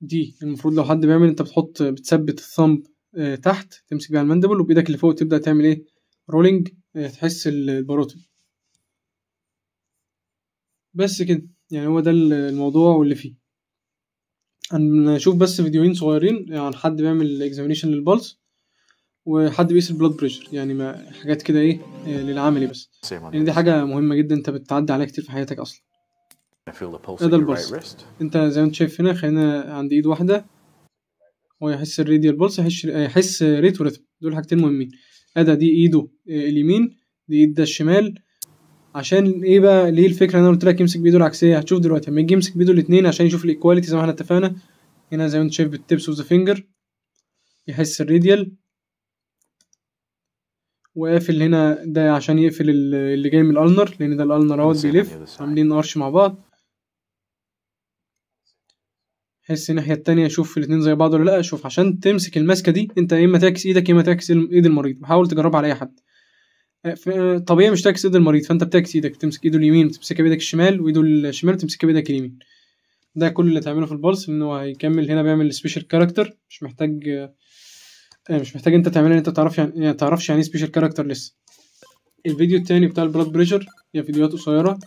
Speaker 1: دي المفروض لو حد بيعمل انت بتحط بتثبت الثمب آه، تحت تمسك بيها المندبل وبايدك اللي فوق تبدا تعمل ايه رولينج آه، تحس البروتين بس كده يعني هو ده الموضوع واللي فيه هنشوف بس فيديوهين صغيرين آه، عن حد بيعمل اكزامينيشن للبلس وحد بيقيس البلاد بريشر يعني ما حاجات كده ايه للعملي بس يعني دي حاجه مهمه جدا انت بتعدي عليها كتير في حياتك اصلا ده البلس انت زي ما انت شايف هنا خلينا عند ايد واحده يحس الراديال بولس يحس ريت وريتم دول حاجتين مهمين ادا دي ايده آه، اليمين دي ايد ده الشمال عشان ايه بقى ليه الفكره ان انا قلت لك يمسك بايده العكسيه هتشوف دلوقتي لما يجي يمسك بايده الاثنين عشان يشوف الايكواليتي زي ما احنا اتفقنا هنا زي ما انت شايف بالتبس اوف ذا فينجر يحس الراديال وقافل هنا ده عشان يقفل اللي جاي من الالنر لان ده الالنر اهوت بيلف عاملين ارش مع بعض حس الناحيه التانية اشوف الاثنين زي بعض ولا لا اشوف عشان تمسك الماسكه دي انت يا اما تعكس ايدك يا اما تعكس ايد المريض وحاول تجربها على اي حد آه، آه، طبيعي مش تعكس ايد المريض فانت بتعكس ايدك تمسك ايده اليمين بتمسكها بايدك الشمال وايده الشمال تمسكها بايدك اليمين ده كل اللي هتعمله في البلس ان هو هيكمل هنا بيعمل سبيشال كاركتر مش محتاج آه، مش محتاج انت تعملها انت تعرف يعني،, يعني تعرفش يعني ايه سبيشال كاركتر لسه الفيديو التاني بتاع البلاد بريشر هي فيديوهات قصيره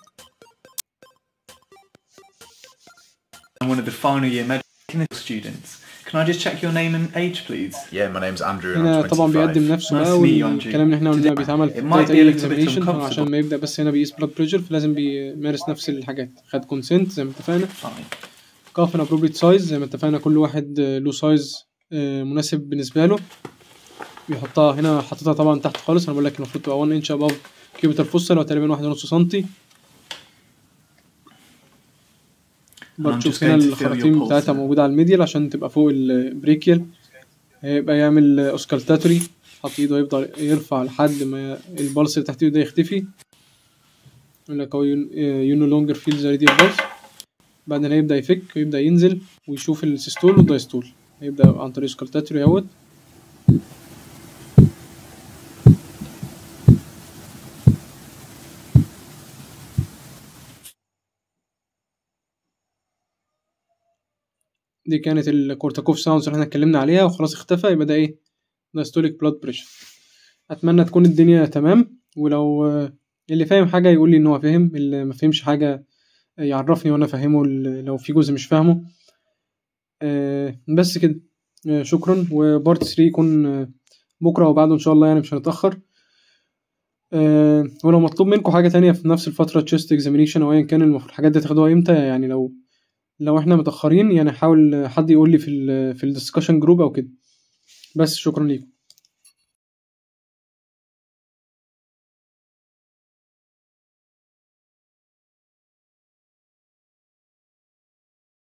Speaker 1: I'm one of the final year medical students. Can I just check your name and age, please? Yeah, my name's Andrew and I'm 25. طبعا بيقدم نفسه nice بقى والكلام اللي احنا قلنا بيتعمل في بداية أي عشان ما يبدأ بس هنا بيقيس blood pressure فلازم بيمارس نفس الحاجات خد consent زي ما اتفقنا كاف and appropriate size زي ما اتفقنا كل واحد له سايز آه، مناسب بالنسبة له بيحطها هنا حطيتها طبعا تحت خالص انا بقول لك المفروض تبقى 1 انش اباف كيوبيتال فوسا اللي هو تقريبا 1.5 سم.
Speaker 2: برضه هنا الخراطيم بتاعتها
Speaker 1: موجودة على الميديال عشان تبقى فوق البريكيال هيبقى يعمل اسكالتاتوري حط ايده يفضل يرفع لحد ما البالس اللي تحت ايده يختفي يقول لك هو يو نو لونجر فيل ذا راديال بلس بعدين هيبدا يفك ويبدا ينزل ويشوف السيستول والدايستول هيبدا عن طريق اوسكالتاتوري اهوت دي كانت الكورتاكوف ساوندز اللي احنا اتكلمنا عليها وخلاص اختفى يبقى ده ايه دايستوليك بلاد بريشر اتمنى تكون الدنيا تمام ولو آه، اللي فاهم حاجه يقول لي ان هو فاهم اللي ما فهمش حاجه آه، يعرفني وانا افهمه لو في جزء مش فاهمه آه، بس كده شكرا وبارت 3 يكون بكره وبعده ان شاء الله يعني مش هنتاخر ولو مطلوب منكم حاجه تانية في نفس الفتره تشيست اكزامينيشن او ايا كان المفروض الحاجات دي تاخدوها امتى يعني لو لو احنا متاخرين يعني حاول حد يقول لي في الـ في الديسكشن جروب او كده بس شكرا ليكم